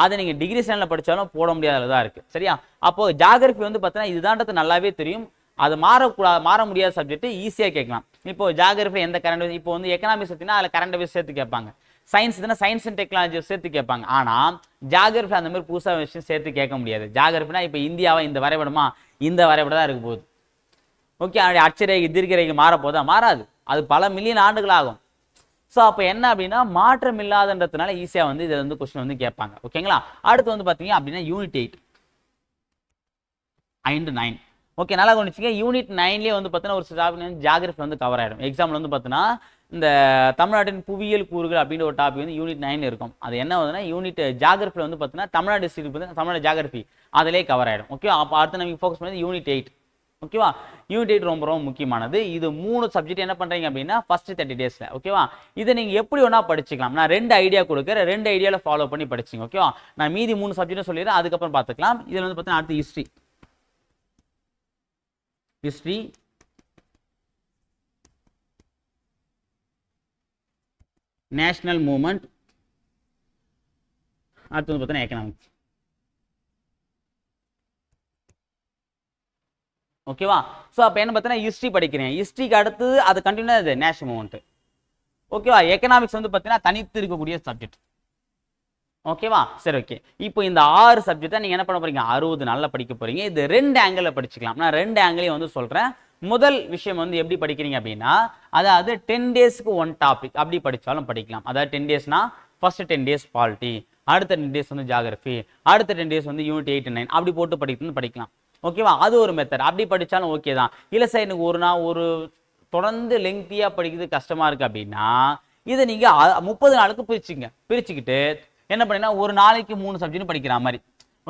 அதை நீங்கள் டிகிரி ஸ்டாண்டில் படித்தாலும் போட முடியாததாக இருக்குது சரியா அப்போது ஜாகிரபி வந்து பார்த்தீங்கன்னா இதுதான்றது நல்லாவே தெரியும் அது மாறக்கூடாது மாற முடியாத சப்ஜெக்ட் ஈஸியாக கேட்கலாம் இப்போ ஜாகிரபி எந்த கரண்ட் இப்போ வந்து எக்கனாமிக்ஸ் பார்த்தீங்கன்னா அதில் கரண்ட் அஃபேர்ஸ் சேர்த்து கேட்பாங்க சயின்ஸ் தானே சயின்ஸ் அண்ட் டெக்னாலஜி சேர்த்து கேட்பாங்க ஆனால் ஜாகிரஃபி அந்த மாதிரி புதுசாக விஷயம் சேர்த்து கேட்க முடியாது ஜாகிரபினா இப்போ இந்தியாவை இந்த வரைபடமா இந்த வரைபடம் தான் இருக்க போகுது ஓகே அதனுடைய அச்சரேகை தீர்க்கரேகை மாறப்போதா மாறாது அது பல மில்லியன் ஆண்டுகள் ஆகும் ஸோ அப்போ என்ன அப்படின்னா மாற்றம் இல்லாதன்றதுனால ஈஸியாக வந்து இதில் வந்து கொஸ்டின் வந்து கேட்பாங்க ஓகேங்களா அடுத்து வந்து பார்த்தீங்க அப்படின்னா யூனிட் எயிட் ஐந்து நைன் ஓகே நல்லா கவனிச்சிங்க யூனிட் நைன்லேயே வந்து பார்த்தீங்கன்னா ஒரு ஜாகிரபி வந்து கவர் ஆகிடும் எக்ஸாம்பிள் வந்து பார்த்தீங்கன்னா இந்த தமிழ்நாட்டின் புவியியல் கூறுகள் அப்படின்ற ஒரு டாபிக் வந்து யூனிட் நைன் இருக்கும் அது என்ன வந்துன்னா யூனிட் ஜாகிரபியில் வந்து பார்த்தீங்கன்னா தமிழ்நாடு டிஸ்ட்ரிக் வந்து தமிழ்நாடு ஜாகிரபி அதிலே கவர் ஆகிடும் ஓகேவா அப்போ அடுத்து நமக்கு ஃபோக்கஸ் பண்ணி யூனிட் எயிட் ஓகேவா யூனிட் எயிட் ரொம்ப ரொம்ப முக்கியமானது இது மூணு சப்ஜெக்ட் என்ன பண்ணுறீங்க அப்படின்னா ஃபஸ்ட்டு தேர்ட்டி டேஸில் ஓகேவா இதை நீங்கள் எப்படி வேணா படிச்சுக்கலாம் நான் ரெண்டு ஐடியா கொடுக்குறேன் ரெண்டு ஐடியாவில் ஃபாலோ பண்ணி படிச்சிங்க ஓகேவா நான் மீதி மூணு சப்ஜெக்ட்டும் சொல்லிடுறேன் அதுக்கப்புறம் பார்த்துக்கலாம் இதில் வந்து பார்த்தீங்கன்னா அடுத்து ஹிஸ்ட்ரி ஹிஸ்ட்ரி நேஷ்னல் மூமெண்ட் அடுத்து வந்து பார்த்தீங்கன்னா எக்கனாமிக்ஸ் ஓகேவா ஸோ அப்போ என்ன பார்த்தீங்கன்னா ஹிஸ்ட்ரி படிக்கிறேன் ஹிஸ்ட்ரிக்கு அடுத்து அது கண்டினியூ அது நேஷனல் மூமெண்ட் ஓகேவா எக்கனாமிக்ஸ் வந்து பார்த்தீங்கன்னா தனித்து இருக்கக்கூடிய சப்ஜெக்ட் ஓகேவா சரி ஓகே இப்போ இந்த ஆறு சப்ஜெக்டை நீங்கள் என்ன பண்ண போறீங்க அறுபது நாளில் படிக்க போறீங்க இது ரெண்டு ஆங்கிளில் படிச்சுக்கலாம் நான் ரெண்டு ஆங்கிளையும் வந்து சொல்கிறேன் முதல் விஷயம் வந்து எப்படி படிக்கிறீங்க அப்படின்னா அதாவது டென் டேஸ்க்கு ஒன் டாபிக் அப்படி படித்தாலும் படிக்கலாம் அதாவது டென் டேஸ்னா ஃபர்ஸ்ட் டென் டேஸ் பாலிட்டி அடுத்த டென் டேஸ் வந்து ஜாகிரபி அடுத்த டென் டேஸ் வந்து யூனிட் எயிட் நைன் அப்படி போட்டு படிக்கணும்னு படிக்கலாம் ஓகேவா அது ஒரு மெத்தட் அப்படி படித்தாலும் ஓகே தான் இல்லை சார் எனக்கு ஒரு நாள் ஒரு தொடர்ந்து லெங்க்த்தியாக படிக்கிறது கஷ்டமாக இருக்குது அப்படின்னா இதை நீங்கள் முப்பது நாளுக்கு பிரிச்சுங்க பிரிச்சுக்கிட்டு என்ன பண்ணினா ஒரு நாளைக்கு மூணு சப்ஜெக்ட்னு படிக்கிற மாதிரி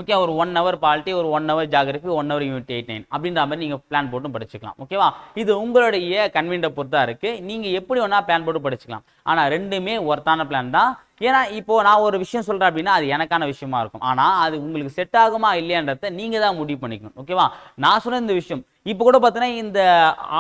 ஓகே ஒரு ஒன் ஹவர் பாலிட்டி ஒரு one hour geography one hour unit eight nine அப்படின்ற மாதிரி நீங்கள் பிளான் போட்டு படிச்சுக்கலாம் ஓகேவா இது உங்களுடைய கன்வீனியை பொறுத்தா இருக்குது நீங்கள் எப்படி வேணா பிளான் போட்டு படிச்சுக்கலாம் ஆனால் ரெண்டுமே ஒர்த்தான பிளான் தான் ஏன்னா இப்போது நான் ஒரு விஷயம் சொல்கிறேன் அப்படின்னா அது எனக்கான விஷயமா இருக்கும் ஆனால் அது உங்களுக்கு செட் ஆகுமா இல்லையான்றத நீங்கள் தான் முடிவு பண்ணிக்கணும் ஓகேவா நான் சொன்ன இந்த விஷயம் இப்போ கூட பார்த்தீங்கன்னா இந்த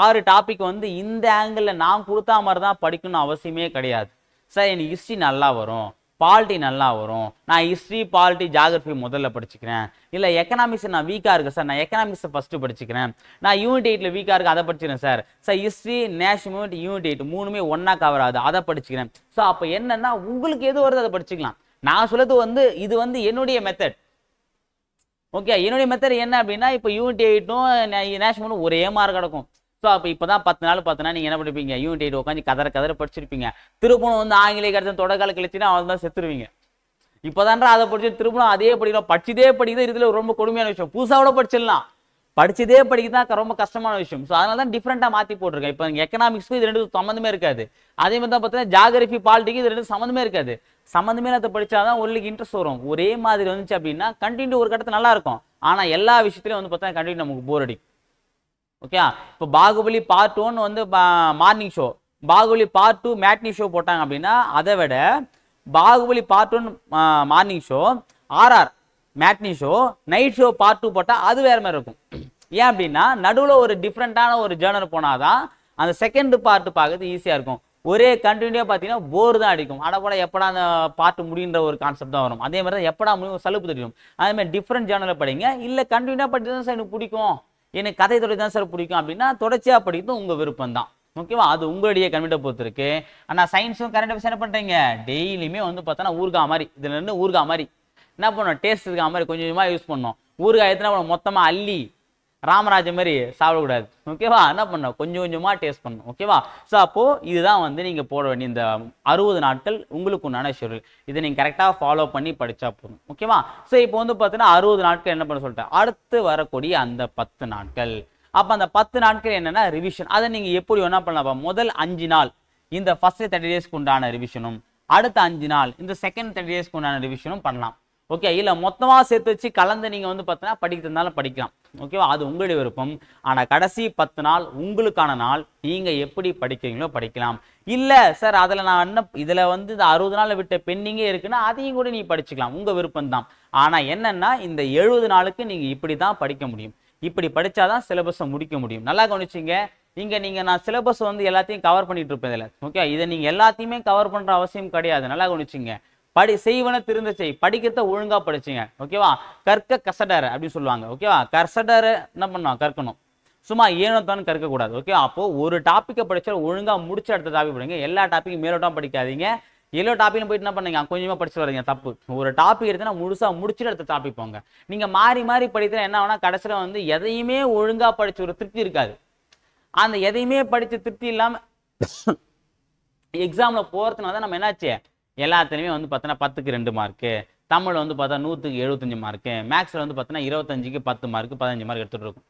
ஆறு டாபிக் வந்து இந்த ஆங்கிளில் நான் கொடுத்தா மாதிரி தான் படிக்கணும்னு அவசியமே கிடையாது சார் எனக்கு ஹிஸ்ட்ரி நல்லா வரும் பாலிட்டி நல்லா வரும் நான் ஹிஸ்ட்ரி பாலிட்டி ஜாகிரபி முதல்ல படிச்சுக்கிறேன் இல்லை எக்கனாமிக்ஸ் நான் வீக்காக இருக்கேன் சார் நான் எக்கனாமிக்ஸை ஃபஸ்ட்டு படிச்சுக்கிறேன் நான் யூனிட் எயிட்டில் வீக்காக இருக்கேன் அதை படிச்சுக்கிறேன் sir sir history national unit unit eight மூணுமே ஒன்றா கவர் ஆகுது அதை படிச்சுக்கிறேன் ஸோ அப்போ என்னென்னா உங்களுக்கு எது வருது அதை படிச்சுக்கலாம் நான் சொல்லது வந்து இது வந்து என்னுடைய மெத்தட் ஓகே என்னுடைய மெத்தட் என்ன அப்படின்னா இப்போ யூனிட் எயிட்டும் நேஷனல் ஒரே மார்க் கிடக்கும் ஸோ அப்போ இப்போ தான் பத்து நாள் பார்த்தனா நீங்கள் என்ன படிப்பீங்க யூனிட் எயிட் உட்காந்து கதற கதற படிச்சிருப்பீங்க திருப்பணம் வந்து ஆங்கிலேய கடத்த தொடக்கால கழிச்சுன்னா அவன் தான் செத்துருவீங்க இப்போ தான்டா அதை படிச்சு திருப்பணம் அதே படிக்கலாம் படிச்சதே படிக்கிறது இதில் ரொம்ப கொடுமையான விஷயம் புதுசாக கூட படிச்சிடலாம் படிச்சதே படிக்க தான் ரொம்ப கஷ்டமான விஷயம் ஸோ அதனால தான் டிஃப்ரெண்ட்டாக மாற்றி போட்டிருக்கேன் இப்போ எக்கனாமிக்ஸ்க்கும் இது ரெண்டு சம்மந்தமே இருக்காது அதே மாதிரி தான் பார்த்தீங்கன்னா ஜாகிரபி பாலிட்டிக்கு இது ரெண்டு சம்மந்தமே இருக்காது சம்மந்தமே அதை படித்தா தான் உங்களுக்கு இன்ட்ரெஸ்ட் வரும் ஒரே மாதிரி வந்துச்சு அப்படின்னா கண்டினியூ ஒரு கட்டத்தில் நல்லா இருக்கும் ஆனால் எல்லா விஷயத்துலையும் வந்து பார்த்தீங்கன்னா கண்டினியூ நமக்கு போர் அடிக்கும் ஓகே இப்போ பாகுபலி பார்ட் ஒன் வந்து morning show Baahubali part two matinee show போட்டாங்க அப்படின்னா அதை விட Baahubali part one morning show RRR matinee show night show part two போட்டால் அது வேறு மாதிரி இருக்கும் ஏன் அப்படின்னா நடுவில் ஒரு டிஃப்ரெண்ட்டான ஒரு ஜேர்னர் போனால் தான் அந்த செகண்ட் பார்ட் பார்க்கறது ஈஸியாக இருக்கும் ஒரே கண்டினியூவாக பார்த்தீங்கன்னா போர் தான் அடிக்கும் ஆனால் போல எப்படா அந்த பாட்டு முடின்ற ஒரு கான்செப்ட் தான் வரும் அதே மாதிரி தான் எப்படா முடியும் சலுப்பு தெரியும் அதே மாதிரி டிஃப்ரெண்ட் ஜேர்னலில் படிங்க இல்லை கண்டினியூவாக படிச்சு தான் எனக்கு பிடிக்கும் எனக்கு கதை தொடர் தான் சார் பிடிக்கும் அப்படின்னா தொடர்ச்சியாக படிக்கிறது உங்கள் விருப்பம் தான் ஓகேவா அது உங்களுடைய கண்டிப்பாக பொறுத்திருக்கு ஆனால் சயின்ஸும் கரண்ட் அஃபேர்ஸ் என்ன பண்ணுறீங்க டெய்லியுமே வந்து பார்த்தோன்னா ஊர்கா மாதிரி இதுலேருந்து ஊர்கா மாதிரி என்ன பண்ணோம் டேஸ்ட் இருக்கா மாதிரி கொஞ்சம் கொஞ்சமாக யூஸ் பண்ணோம் ஊர்கா எத்தனை மொத்தமாக அள்ளி ராமராஜ மாதிரி சாப்பிடக்கூடாது ஓகேவா என்ன பண்ண கொஞ்சம் கொஞ்சமாக டேஸ்ட் பண்ணும் ஓகேவா ஸோ அப்போது இதுதான் வந்து நீங்கள் போட வேண்டிய இந்த அறுபது நாட்கள் உங்களுக்கு உண்டான ஷெடியூல் இதை நீங்கள் கரெக்டாக ஃபாலோ பண்ணி படித்தா போதும் ஓகேவா ஸோ இப்போ வந்து பார்த்தீங்கன்னா அறுபது நாட்கள் என்ன பண்ண சொல்லிட்டேன் அடுத்து வரக்கூடிய அந்த பத்து நாட்கள் அப்போ அந்த பத்து நாட்கள் என்னென்னா ரிவிஷன் அதை நீங்கள் எப்படி என்ன பண்ணலாம் முதல் அஞ்சு நாள் இந்த ஃபஸ்ட்டு தேர்ட்டி டேஸ்க்கு உண்டான ரிவிஷனும் அடுத்த அஞ்சு நாள் இந்த செகண்ட் தேர்ட்டி டேஸ்க்கு உண்டான ரிவிஷனும் பண்ணலாம் ஓகே இல்லை மொத்தமாக சேர்த்து வச்சு கலந்து நீங்கள் வந்து பார்த்தீங்கன்னா இருந்தாலும் படிக்கலாம் ஓகேவா அது உங்களுடைய விருப்பம் ஆனால் கடைசி பத்து நாள் உங்களுக்கான நாள் நீங்கள் எப்படி படிக்கிறீங்களோ படிக்கலாம் இல்லை சார் அதில் நான் என்ன இதில் வந்து இந்த அறுபது நாளில் விட்ட பெண்ணிங்கே இருக்குன்னா அதையும் கூட நீ படிச்சுக்கலாம் உங்கள் விருப்பம் தான் ஆனால் என்னென்னா இந்த எழுபது நாளுக்கு நீங்கள் இப்படி தான் படிக்க முடியும் இப்படி படித்தாதான் சிலபஸை முடிக்க முடியும் நல்லா கவனிச்சிங்க இங்கே நீங்கள் நான் சிலபஸ் வந்து எல்லாத்தையும் கவர் பண்ணிட்டு இருப்பேன் இதில் ஓகே இதை நீங்கள் எல்லாத்தையுமே கவர் பண்ணுற அவசியம் கிடையாது நல்லா கவனிச்சிங்க படி செய்வன திருந்த செய் படிக்கிறத ஒழுங்கா படிச்சுங்க ஓகேவா கற்க கசடர் அப்படின்னு சொல்லுவாங்க ஓகேவா கசடர் என்ன பண்ணுவோம் கற்கணும் சும்மா கற்க கற்கக்கூடாது ஓகே அப்போ ஒரு டாப்பிக்கை படிச்சா ஒழுங்கா முடிச்ச அடுத்த டாபிக் படிங்க எல்லா டாப்பிக்கும் மேலோட்டம் படிக்காதீங்க எல்லோ டாப்பிக்கும் போயிட்டு என்ன பண்ணுங்க கொஞ்சமாக படிச்சு வரீங்க தப்பு ஒரு டாபிக் எடுத்தனா முழுசாக முடிச்சுட்டு அடுத்த டாபிக் போங்க நீங்கள் மாறி மாறி படித்தா என்ன வேணா கடைசியில் வந்து எதையுமே ஒழுங்காக படிச்ச ஒரு திருப்தி இருக்காது அந்த எதையுமே படித்து திருப்தி இல்லாமல் எக்ஸாமில் போகிறதுனால தான் நம்ம என்னாச்சு எல்லாத்துலேயுமே வந்து பார்த்தோன்னா பத்துக்கு ரெண்டு மார்க்கு தமிழ் வந்து பார்த்தா நூற்றுக்கு எழுபத்தஞ்சி மார்க்கு மேக்ஸில் வந்து பார்த்தோன்னா இருபத்தஞ்சிக்கு பத்து மார்க்கு பதினஞ்சு மார்க் எடுத்துகிட்டு இருக்கும்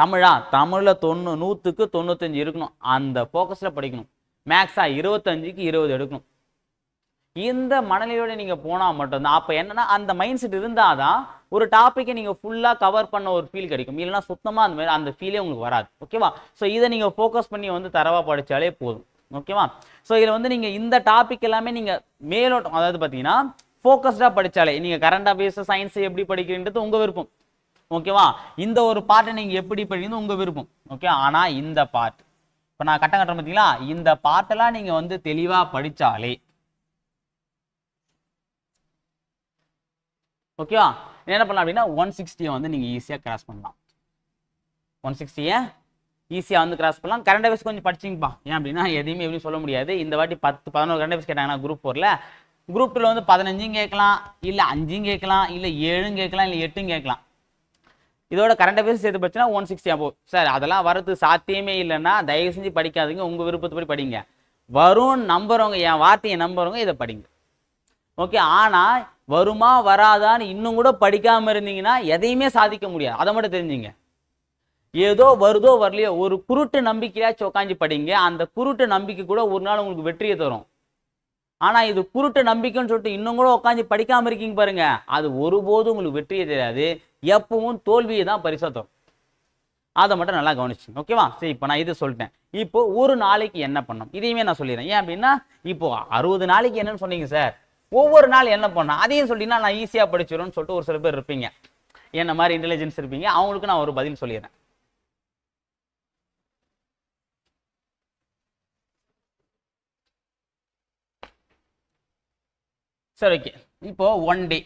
தமிழா தமிழில் தொண்ணூ நூற்றுக்கு தொண்ணூத்தஞ்சு இருக்கணும் அந்த ஃபோக்கஸில் படிக்கணும் மேக்ஸாக இருபத்தஞ்சிக்கு இருபது எடுக்கணும் இந்த மனநிலையோடு நீங்கள் போனால் மட்டும்தான் அப்போ என்னென்னா அந்த மைண்ட் செட் இருந்தால் தான் ஒரு டாப்பிக்கை நீங்கள் ஃபுல்லாக கவர் பண்ண ஒரு ஃபீல் கிடைக்கும் இல்லைனா சுத்தமாக அந்த மாதிரி அந்த ஃபீலே உங்களுக்கு வராது ஓகேவா ஸோ இதை நீங்கள் ஃபோக்கஸ் பண்ணி வந்து தரவாக படித்தாலே போதும் ஓகேவா ஸோ இதில் வந்து நீங்கள் இந்த டாபிக் எல்லாமே நீங்கள் மேலோட்டம் அதாவது பார்த்தீங்கன்னா ஃபோக்கஸ்டாக படித்தாலே நீங்கள் கரண்ட் அஃபேர்ஸ் சயின்ஸ் எப்படி படிக்கிறீன்றது உங்கள் விருப்பம் ஓகேவா இந்த ஒரு பார்ட்டை நீங்கள் எப்படி படிக்கிறது உங்கள் விருப்பம் ஓகே ஆனால் இந்த பார்ட் இப்போ நான் கட்டம் கட்டுறேன் பார்த்தீங்களா இந்த பாட்டெல்லாம் நீங்கள் வந்து தெளிவாக படித்தாலே ஓகேவா என்ன பண்ணலாம் அப்படின்னா ஒன் சிக்ஸ்டியை வந்து நீங்கள் ஈஸியாக கிராஸ் பண்ணலாம் ஒன் சிக்ஸ்டியை ஈஸியாக வந்து கிராஸ் பண்ணலாம் கரண்ட் அஃபேர்ஸ் கொஞ்சம் படிச்சிங்கப்பா ஏன் அப்படின்னா எதையுமே எப்படி சொல்ல முடியாது இந்த வாட்டி பத்து பதினோரு கரண்ட் அஃபேர்ஸ் கேட்டாங்கன்னா குரூப் ஃபோரில் குரூப் டூவில் வந்து பதினஞ்சும் கேட்கலாம் இல்லை அஞ்சும் கேட்கலாம் இல்லை ஏழும் கேட்கலாம் இல்லை எட்டும் கேட்கலாம் இதோட கரண்ட் அஃபேர்ஸ் சேர்த்து படிச்சுன்னா ஒன் சிக்ஸ்டி அபோ சார் அதெல்லாம் வரது சாத்தியமே இல்லைன்னா தயவு செஞ்சு படிக்காதுங்க உங்கள் விருப்பத்துப்படி படிங்க வரும் நம்புறவங்க என் வார்த்தையை நம்புறவங்க இதை படிங்க ஓகே ஆனால் வருமா வராதான்னு இன்னும் கூட படிக்காமல் இருந்தீங்கன்னா எதையுமே சாதிக்க முடியாது அதை மட்டும் தெரிஞ்சுங்க ஏதோ வருதோ வரலையோ ஒரு குருட்டு நம்பிக்கையாச்சும் உட்காந்து படிங்க அந்த குருட்டு நம்பிக்கை கூட ஒரு நாள் உங்களுக்கு வெற்றியை தரும் ஆனால் இது குருட்டு நம்பிக்கைன்னு சொல்லிட்டு இன்னும் கூட உட்காந்து படிக்காமல் இருக்கீங்க பாருங்க அது ஒருபோதும் உங்களுக்கு வெற்றியை தெரியாது எப்பவும் தோல்வியை தான் பரிசாக தரும் அதை மட்டும் நல்லா கவனிச்சு ஓகேவா சரி இப்போ நான் இது சொல்லிட்டேன் இப்போ ஒரு நாளைக்கு என்ன பண்ணும் இதையுமே நான் சொல்லிடுறேன் ஏன் அப்படின்னா இப்போ அறுபது நாளைக்கு என்னன்னு சொன்னீங்க சார் ஒவ்வொரு நாள் என்ன பண்ணும் அதையும் சொல்லினா நான் ஈஸியாக படிச்சிடும்னு சொல்லிட்டு ஒரு சில பேர் இருப்பீங்க என்ன மாதிரி இன்டெலிஜென்ஸ் இருப்பீங்க அவங்களுக்கு நான் ஒரு பதில் சொல்லிடுறேன் சரி ஓகே இப்போ one day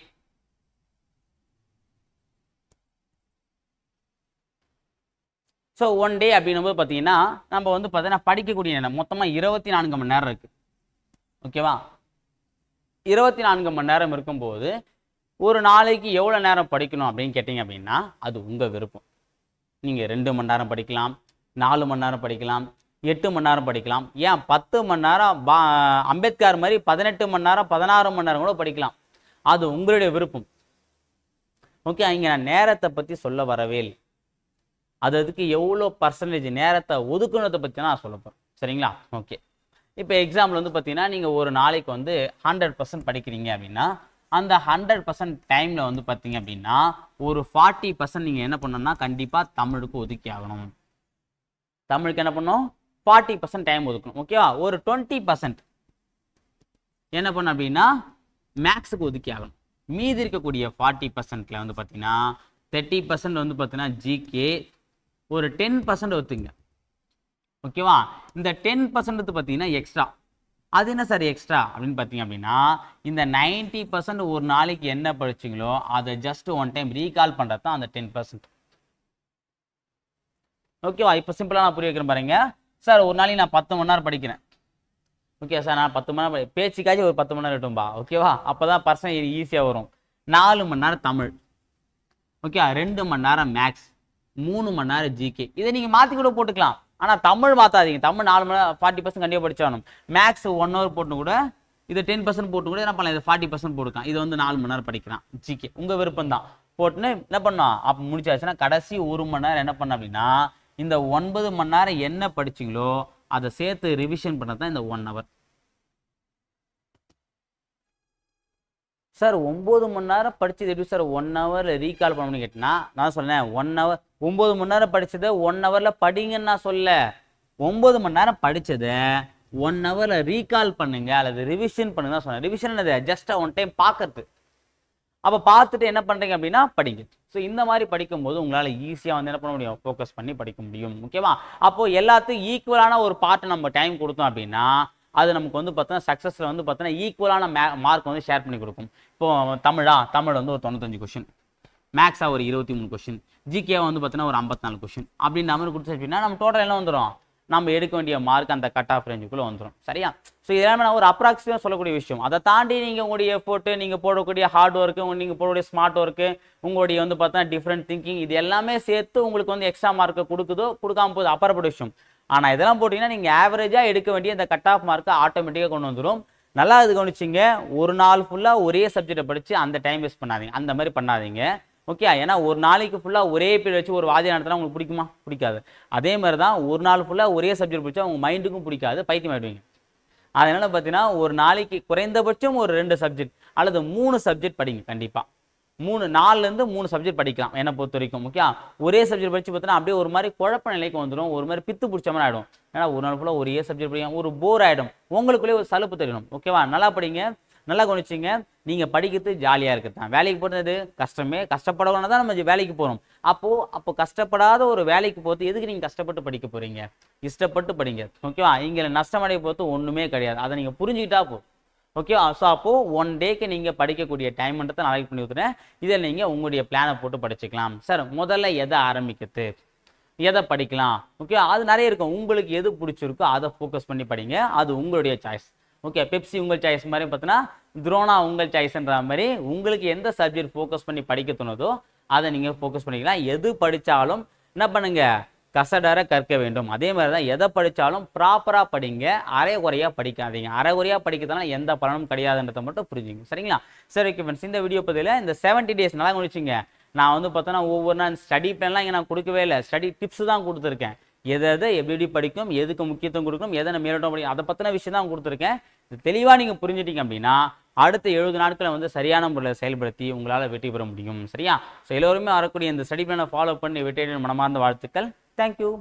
so one day அப்படின்னும்போது பார்த்தீங்கன்னா நம்ம வந்து பார்த்தீங்கன்னா படிக்கக்கூடிய நேரம் மொத்தமாக இருபத்தி நான்கு மணி நேரம் இருக்குது ஓகேவா இருபத்தி நான்கு மணி நேரம் இருக்கும்போது ஒரு நாளைக்கு எவ்வளோ நேரம் படிக்கணும் அப்படின்னு கேட்டிங்க அப்படின்னா அது உங்கள் விருப்பம் நீங்கள் ரெண்டு மணி நேரம் படிக்கலாம் நாலு மணி நேரம் படிக்கலாம் எட்டு மணி நேரம் படிக்கலாம் ஏன் பத்து மணி நேரம் பா அம்பேத்கர் மாதிரி பதினெட்டு மணி நேரம் பதினாறு மணி நேரம் கூட படிக்கலாம் அது உங்களுடைய விருப்பம் ஓகே இங்கே நான் நேரத்தை பற்றி சொல்ல வரவே இல்லை அது அதுக்கு எவ்வளோ பர்சன்டேஜ் நேரத்தை ஒதுக்குனதை பற்றி நான் சொல்ல போகிறேன் சரிங்களா ஓகே இப்போ எக்ஸாம்பிள் வந்து பார்த்தீங்கன்னா நீங்கள் ஒரு நாளைக்கு வந்து ஹண்ட்ரட் பர்சன்ட் படிக்கிறீங்க அப்படின்னா அந்த ஹண்ட்ரட் பர்சன்ட் டைமில் வந்து பார்த்தீங்க அப்படின்னா ஒரு ஃபார்ட்டி பர்சன்ட் நீங்கள் என்ன பண்ணணும்னா கண்டிப்பாக தமிழுக்கு ஒதுக்கி ஆகணும் தமிழுக்கு என்ன பண்ணணும் ஃபார்ட்டி பர்சன்ட் டைம் ஒதுக்கணும் ஓகேவா ஒரு டுவெண்ட்டி பர்சன்ட் என்ன பண்ண அப்படின்னா மேக்ஸுக்கு ஒதுக்கி ஆகணும் மீதி இருக்கக்கூடிய ஃபார்ட்டி பர்சன்ட்ல வந்து பார்த்தீங்கன்னா தேர்ட்டி பர்சன்ட் வந்து பார்த்தீங்கன்னா ஜிகே ஒரு டென் பர்சன்ட் ஒத்துங்க ஓகேவா இந்த டென் பர்சன்ட் பார்த்தீங்கன்னா எக்ஸ்ட்ரா அது என்ன சார் எக்ஸ்ட்ரா அப்படின்னு பார்த்தீங்க அப்படின்னா இந்த நைன்ட்டி பர்சன்ட் ஒரு நாளைக்கு என்ன படிச்சிங்களோ அதை ஜஸ்ட் ஒன் டைம் ரீகால் பண்ணுறது தான் அந்த டென் பர்சன்ட் ஓகேவா இப்போ சிம்பிளாக நான் புரிய வைக்கிறேன் பாருங்கள் சார் ஒரு நாளைக்கு நான் பத்து மணி நேரம் படிக்கிறேன் ஓகே சார் நான் பத்து மணி நேரம் பேச்சுக்காச்சும் ஒரு பத்து மணி நேரம் இருக்கும்பா ஓகேவா அப்போ தான் பர்சன் ஈஸியாக வரும் நாலு மணி நேரம் தமிழ் ஓகே ரெண்டு மணி நேரம் மேக்ஸ் மூணு மணி நேரம் ஜிகே இதை நீங்கள் மாற்றி கூட போட்டுக்கலாம் ஆனால் தமிழ் மாற்றாதீங்க தமிழ் நாலு மணி நேரம் ஃபார்ட்டி பர்சன்ட் கண்டிப்பாக படிச்சாகணும் மேக்ஸ் ஒன் ஹவர் போட்டு கூட இது டென் பர்சன்ட் போட்டு கூட என்ன பண்ணலாம் இது ஃபார்ட்டி பர்சன்ட் போட்டுக்கலாம் இது வந்து நாலு மணி நேரம் படிக்கிறான் ஜிகே உங்கள் விருப்பம் தான் போட்டுன்னு என்ன பண்ணோம் அப்போ முடிச்சாச்சுன்னா கடைசி ஒரு மணி நேரம் என்ன பண்ண அப்படின்னா இந்த ஒன்பது மணி நேரம் என்ன படிச்சிங்களோ அதை சேர்த்து ரிவிஷன் பண்ண தான் இந்த ஒன் ஹவர் சார் ஒம்பது மணி நேரம் படித்தது எப்படி சார் ஒன் ஹவரில் ரீகால் பண்ணணும் கேட்டினா நான் சொன்னேன் ஒன் ஹவர் ஒம்பது மணி நேரம் படித்ததை ஒன் ஹவரில் படிங்கன்னு நான் சொல்ல ஒம்பது மணி நேரம் படித்ததை ஒன் ஹவரில் ரீகால் பண்ணுங்க அல்லது ரிவிஷன் பண்ணுங்க தான் சொன்னேன் ரிவிஷன் அது ஜஸ்ட்டாக ஒன் டைம் பார்க்கறது அப்போ பார்த்துட்டு என்ன பண்ணுறீங்க அப்படின்னா படிங்க ஸோ இந்த மாதிரி படிக்கும்போது உங்களால் ஈஸியாக வந்து என்ன பண்ண முடியும் ஃபோக்கஸ் பண்ணி படிக்க முடியும் ஓகேவா அப்போது எல்லாத்துக்கும் ஈக்குவலான ஒரு பார்ட்டை நம்ம டைம் கொடுத்தோம் அப்படின்னா அது நமக்கு வந்து பார்த்தோன்னா சக்ஸஸில் வந்து பார்த்தோன்னா ஈக்குவலான மே மார்க் வந்து ஷேர் பண்ணி கொடுக்கும் இப்போது தமிழா தமிழ் வந்து ஒரு தொண்ணூத்தஞ்சு கொஷின் மேக்ஸாக ஒரு இருபத்தி மூணு கொஷின் ஜிகேவா வந்து பார்த்தீங்கன்னா ஒரு ஐம்பத்தி நாலு கொஷின் அப்படின்ற மாதிரி கொடுத்து அப்படின்னா நம்ம டோட்டல் என்ன வந்துடும் நம்ம எடுக்க வேண்டிய மார்க் அந்த கட் ஆஃப் ரேஞ்சுக்குள்ளே வந்துடும் சரியா ஸோ இதெல்லாமே நான் ஒரு அப்ராக்சிமேட் சொல்லக்கூடிய விஷயம் அதை தாண்டி நீங்கள் உங்களுடைய எஃபோர்ட்டு நீங்கள் போடக்கூடிய ஹார்ட் ஒர்க்கு நீங்கள் போடக்கூடிய ஸ்மார்ட் ஒர்க்கு உங்களுடைய வந்து பார்த்தா டிஃப்ரெண்ட் திங்கிங் இது எல்லாமே சேர்த்து உங்களுக்கு வந்து எக்ஸ்ட்ரா மார்க்கை கொடுக்குதோ கொடுக்காம போகுது அப்புறப்பட்ட விஷயம் ஆனால் இதெல்லாம் போட்டிங்கன்னா நீங்கள் ஆவரேஜாக எடுக்க வேண்டிய இந்த கட் ஆஃப் மார்க்கை ஆட்டோமேட்டிக்காக கொண்டு வந்துடும் நல்லா இது கவனிச்சிங்க ஒரு நாள் ஃபுல்லாக ஒரே சப்ஜெக்டை படித்து அந்த டைம் வேஸ்ட் பண்ணாதீங்க அந்த மாதிரி பண்ணாதீங்க ஓகே ஏன்னா ஒரு நாளைக்கு ஃபுல்லாக ஒரே பீரியட் வச்சு ஒரு வாதியம் நடத்தினா உங்களுக்கு பிடிக்குமா பிடிக்காது அதே மாதிரி தான் ஒரு நாள் ஃபுல்லாக ஒரே சப்ஜெக்ட் பிடிச்சா உங்கள் மைண்டுக்கும் பிடிக்காது பைத்தியம் ஆகிடுவீங்க அதனால் பார்த்தீங்கன்னா ஒரு நாளைக்கு குறைந்தபட்சம் ஒரு ரெண்டு சப்ஜெக்ட் அல்லது மூணு சப்ஜெக்ட் படிங்க கண்டிப்பாக மூணு நாலுலேருந்து மூணு சப்ஜெக்ட் படிக்கலாம் என்னை பொறுத்த வரைக்கும் ஓகே ஒரே சப்ஜெக்ட் படித்து பார்த்தீங்கன்னா அப்படியே ஒரு மாதிரி குழப்ப நிலைக்கு வந்துடும் ஒரு மாதிரி பித்து பிடிச்ச மாதிரி ஆகிடும் ஏன்னா ஒரு நாள் ஃபுல்லாக ஒரே சப்ஜெக்ட் படிக்கலாம் ஒரு போர் ஆகிடும் உங்களுக்குள்ளே ஒரு சலுப்பு தெரியணும் ஓகேவா நல்லா படிங்க நல்லா கவனிச்சிங்க நீங்கள் படிக்கிறது ஜாலியாக இருக்குது தான் வேலைக்கு போகிறது கஷ்டமே கஷ்டப்படணும்னா தான் நம்ம வேலைக்கு போகிறோம் அப்போது அப்போ கஷ்டப்படாத ஒரு வேலைக்கு போகிறது எதுக்கு நீங்கள் கஷ்டப்பட்டு படிக்க போகிறீங்க இஷ்டப்பட்டு படிங்க ஓகேவா இங்கே நஷ்டமடைய போகிறது ஒன்றுமே கிடையாது அதை நீங்கள் புரிஞ்சுக்கிட்டா போ ஓகே ஸோ அப்போது ஒன் டேக்கு நீங்கள் படிக்கக்கூடிய டைம்ன்றதை நான் பண்ணி கொடுத்துறேன் இதை நீங்கள் உங்களுடைய பிளானை போட்டு படிச்சுக்கலாம் சார் முதல்ல எதை ஆரம்பிக்கிறது எதை படிக்கலாம் ஓகே அது நிறைய இருக்கும் உங்களுக்கு எது பிடிச்சிருக்கோ அதை ஃபோக்கஸ் பண்ணி படிங்க அது உங்களுடைய சாய்ஸ் ஓகே பெப்சி உங்கள் சாய்ஸ் மாதிரி பார்த்தீங்கன்னா துரோனா உங்கள் சாய்ஸ்ன்ற மாதிரி உங்களுக்கு எந்த சப்ஜெக்ட் ஃபோக்கஸ் பண்ணி படிக்க தோணுதோ அதை நீங்கள் ஃபோக்கஸ் பண்ணிக்கலாம் எது படித்தாலும் என்ன பண்ணுங்கள் கசடர கற்க வேண்டும் அதே மாதிரி தான் எதை படித்தாலும் ப்ராப்பராக படிங்க அரை குறையாக படிக்காதீங்க அரை குறையாக படிக்கிறதுனால எந்த பலனும் கிடையாதுன்றதை மட்டும் புரிஞ்சுங்க சரிங்களா சரி ஓகே ஃப்ரெண்ட்ஸ் இந்த வீடியோ பதிவில் இந்த செவன்ட்டி டேஸ் நல்லா முடிச்சுங்க நான் வந்து பார்த்தோன்னா ஒவ்வொரு நாள் ஸ்டடி பிளான்லாம் இங்கே நான் கொடுக்கவே இல்லை ஸ்டடி டிப்ஸ் தான் கொடுத்துருக்கேன் எதை எதை எப்படி எப்படி படிக்கும் எதுக்கு முக்கியத்துவம் கொடுக்கணும் எதை நம்ம மேலோட்டம் முடியும் அதை பற்றின விஷயம் தான் கொடுத்துருக்கேன் இது தெளிவாக நீங்கள் புரிஞ்சிட்டிங்க அப்படின்னா அடுத்த எழுபது நாட்களை வந்து சரியான முறையில் செயல்படுத்தி உங்களால் வெற்றி பெற முடியும் சரியா ஸோ எல்லோருமே வரக்கூடிய இந்த ஸ்டடி பிளானை ஃபாலோ பண்ணி வெற்றி மனமார்ந்த வாழ்த்துக்கள் தேங்க்யூ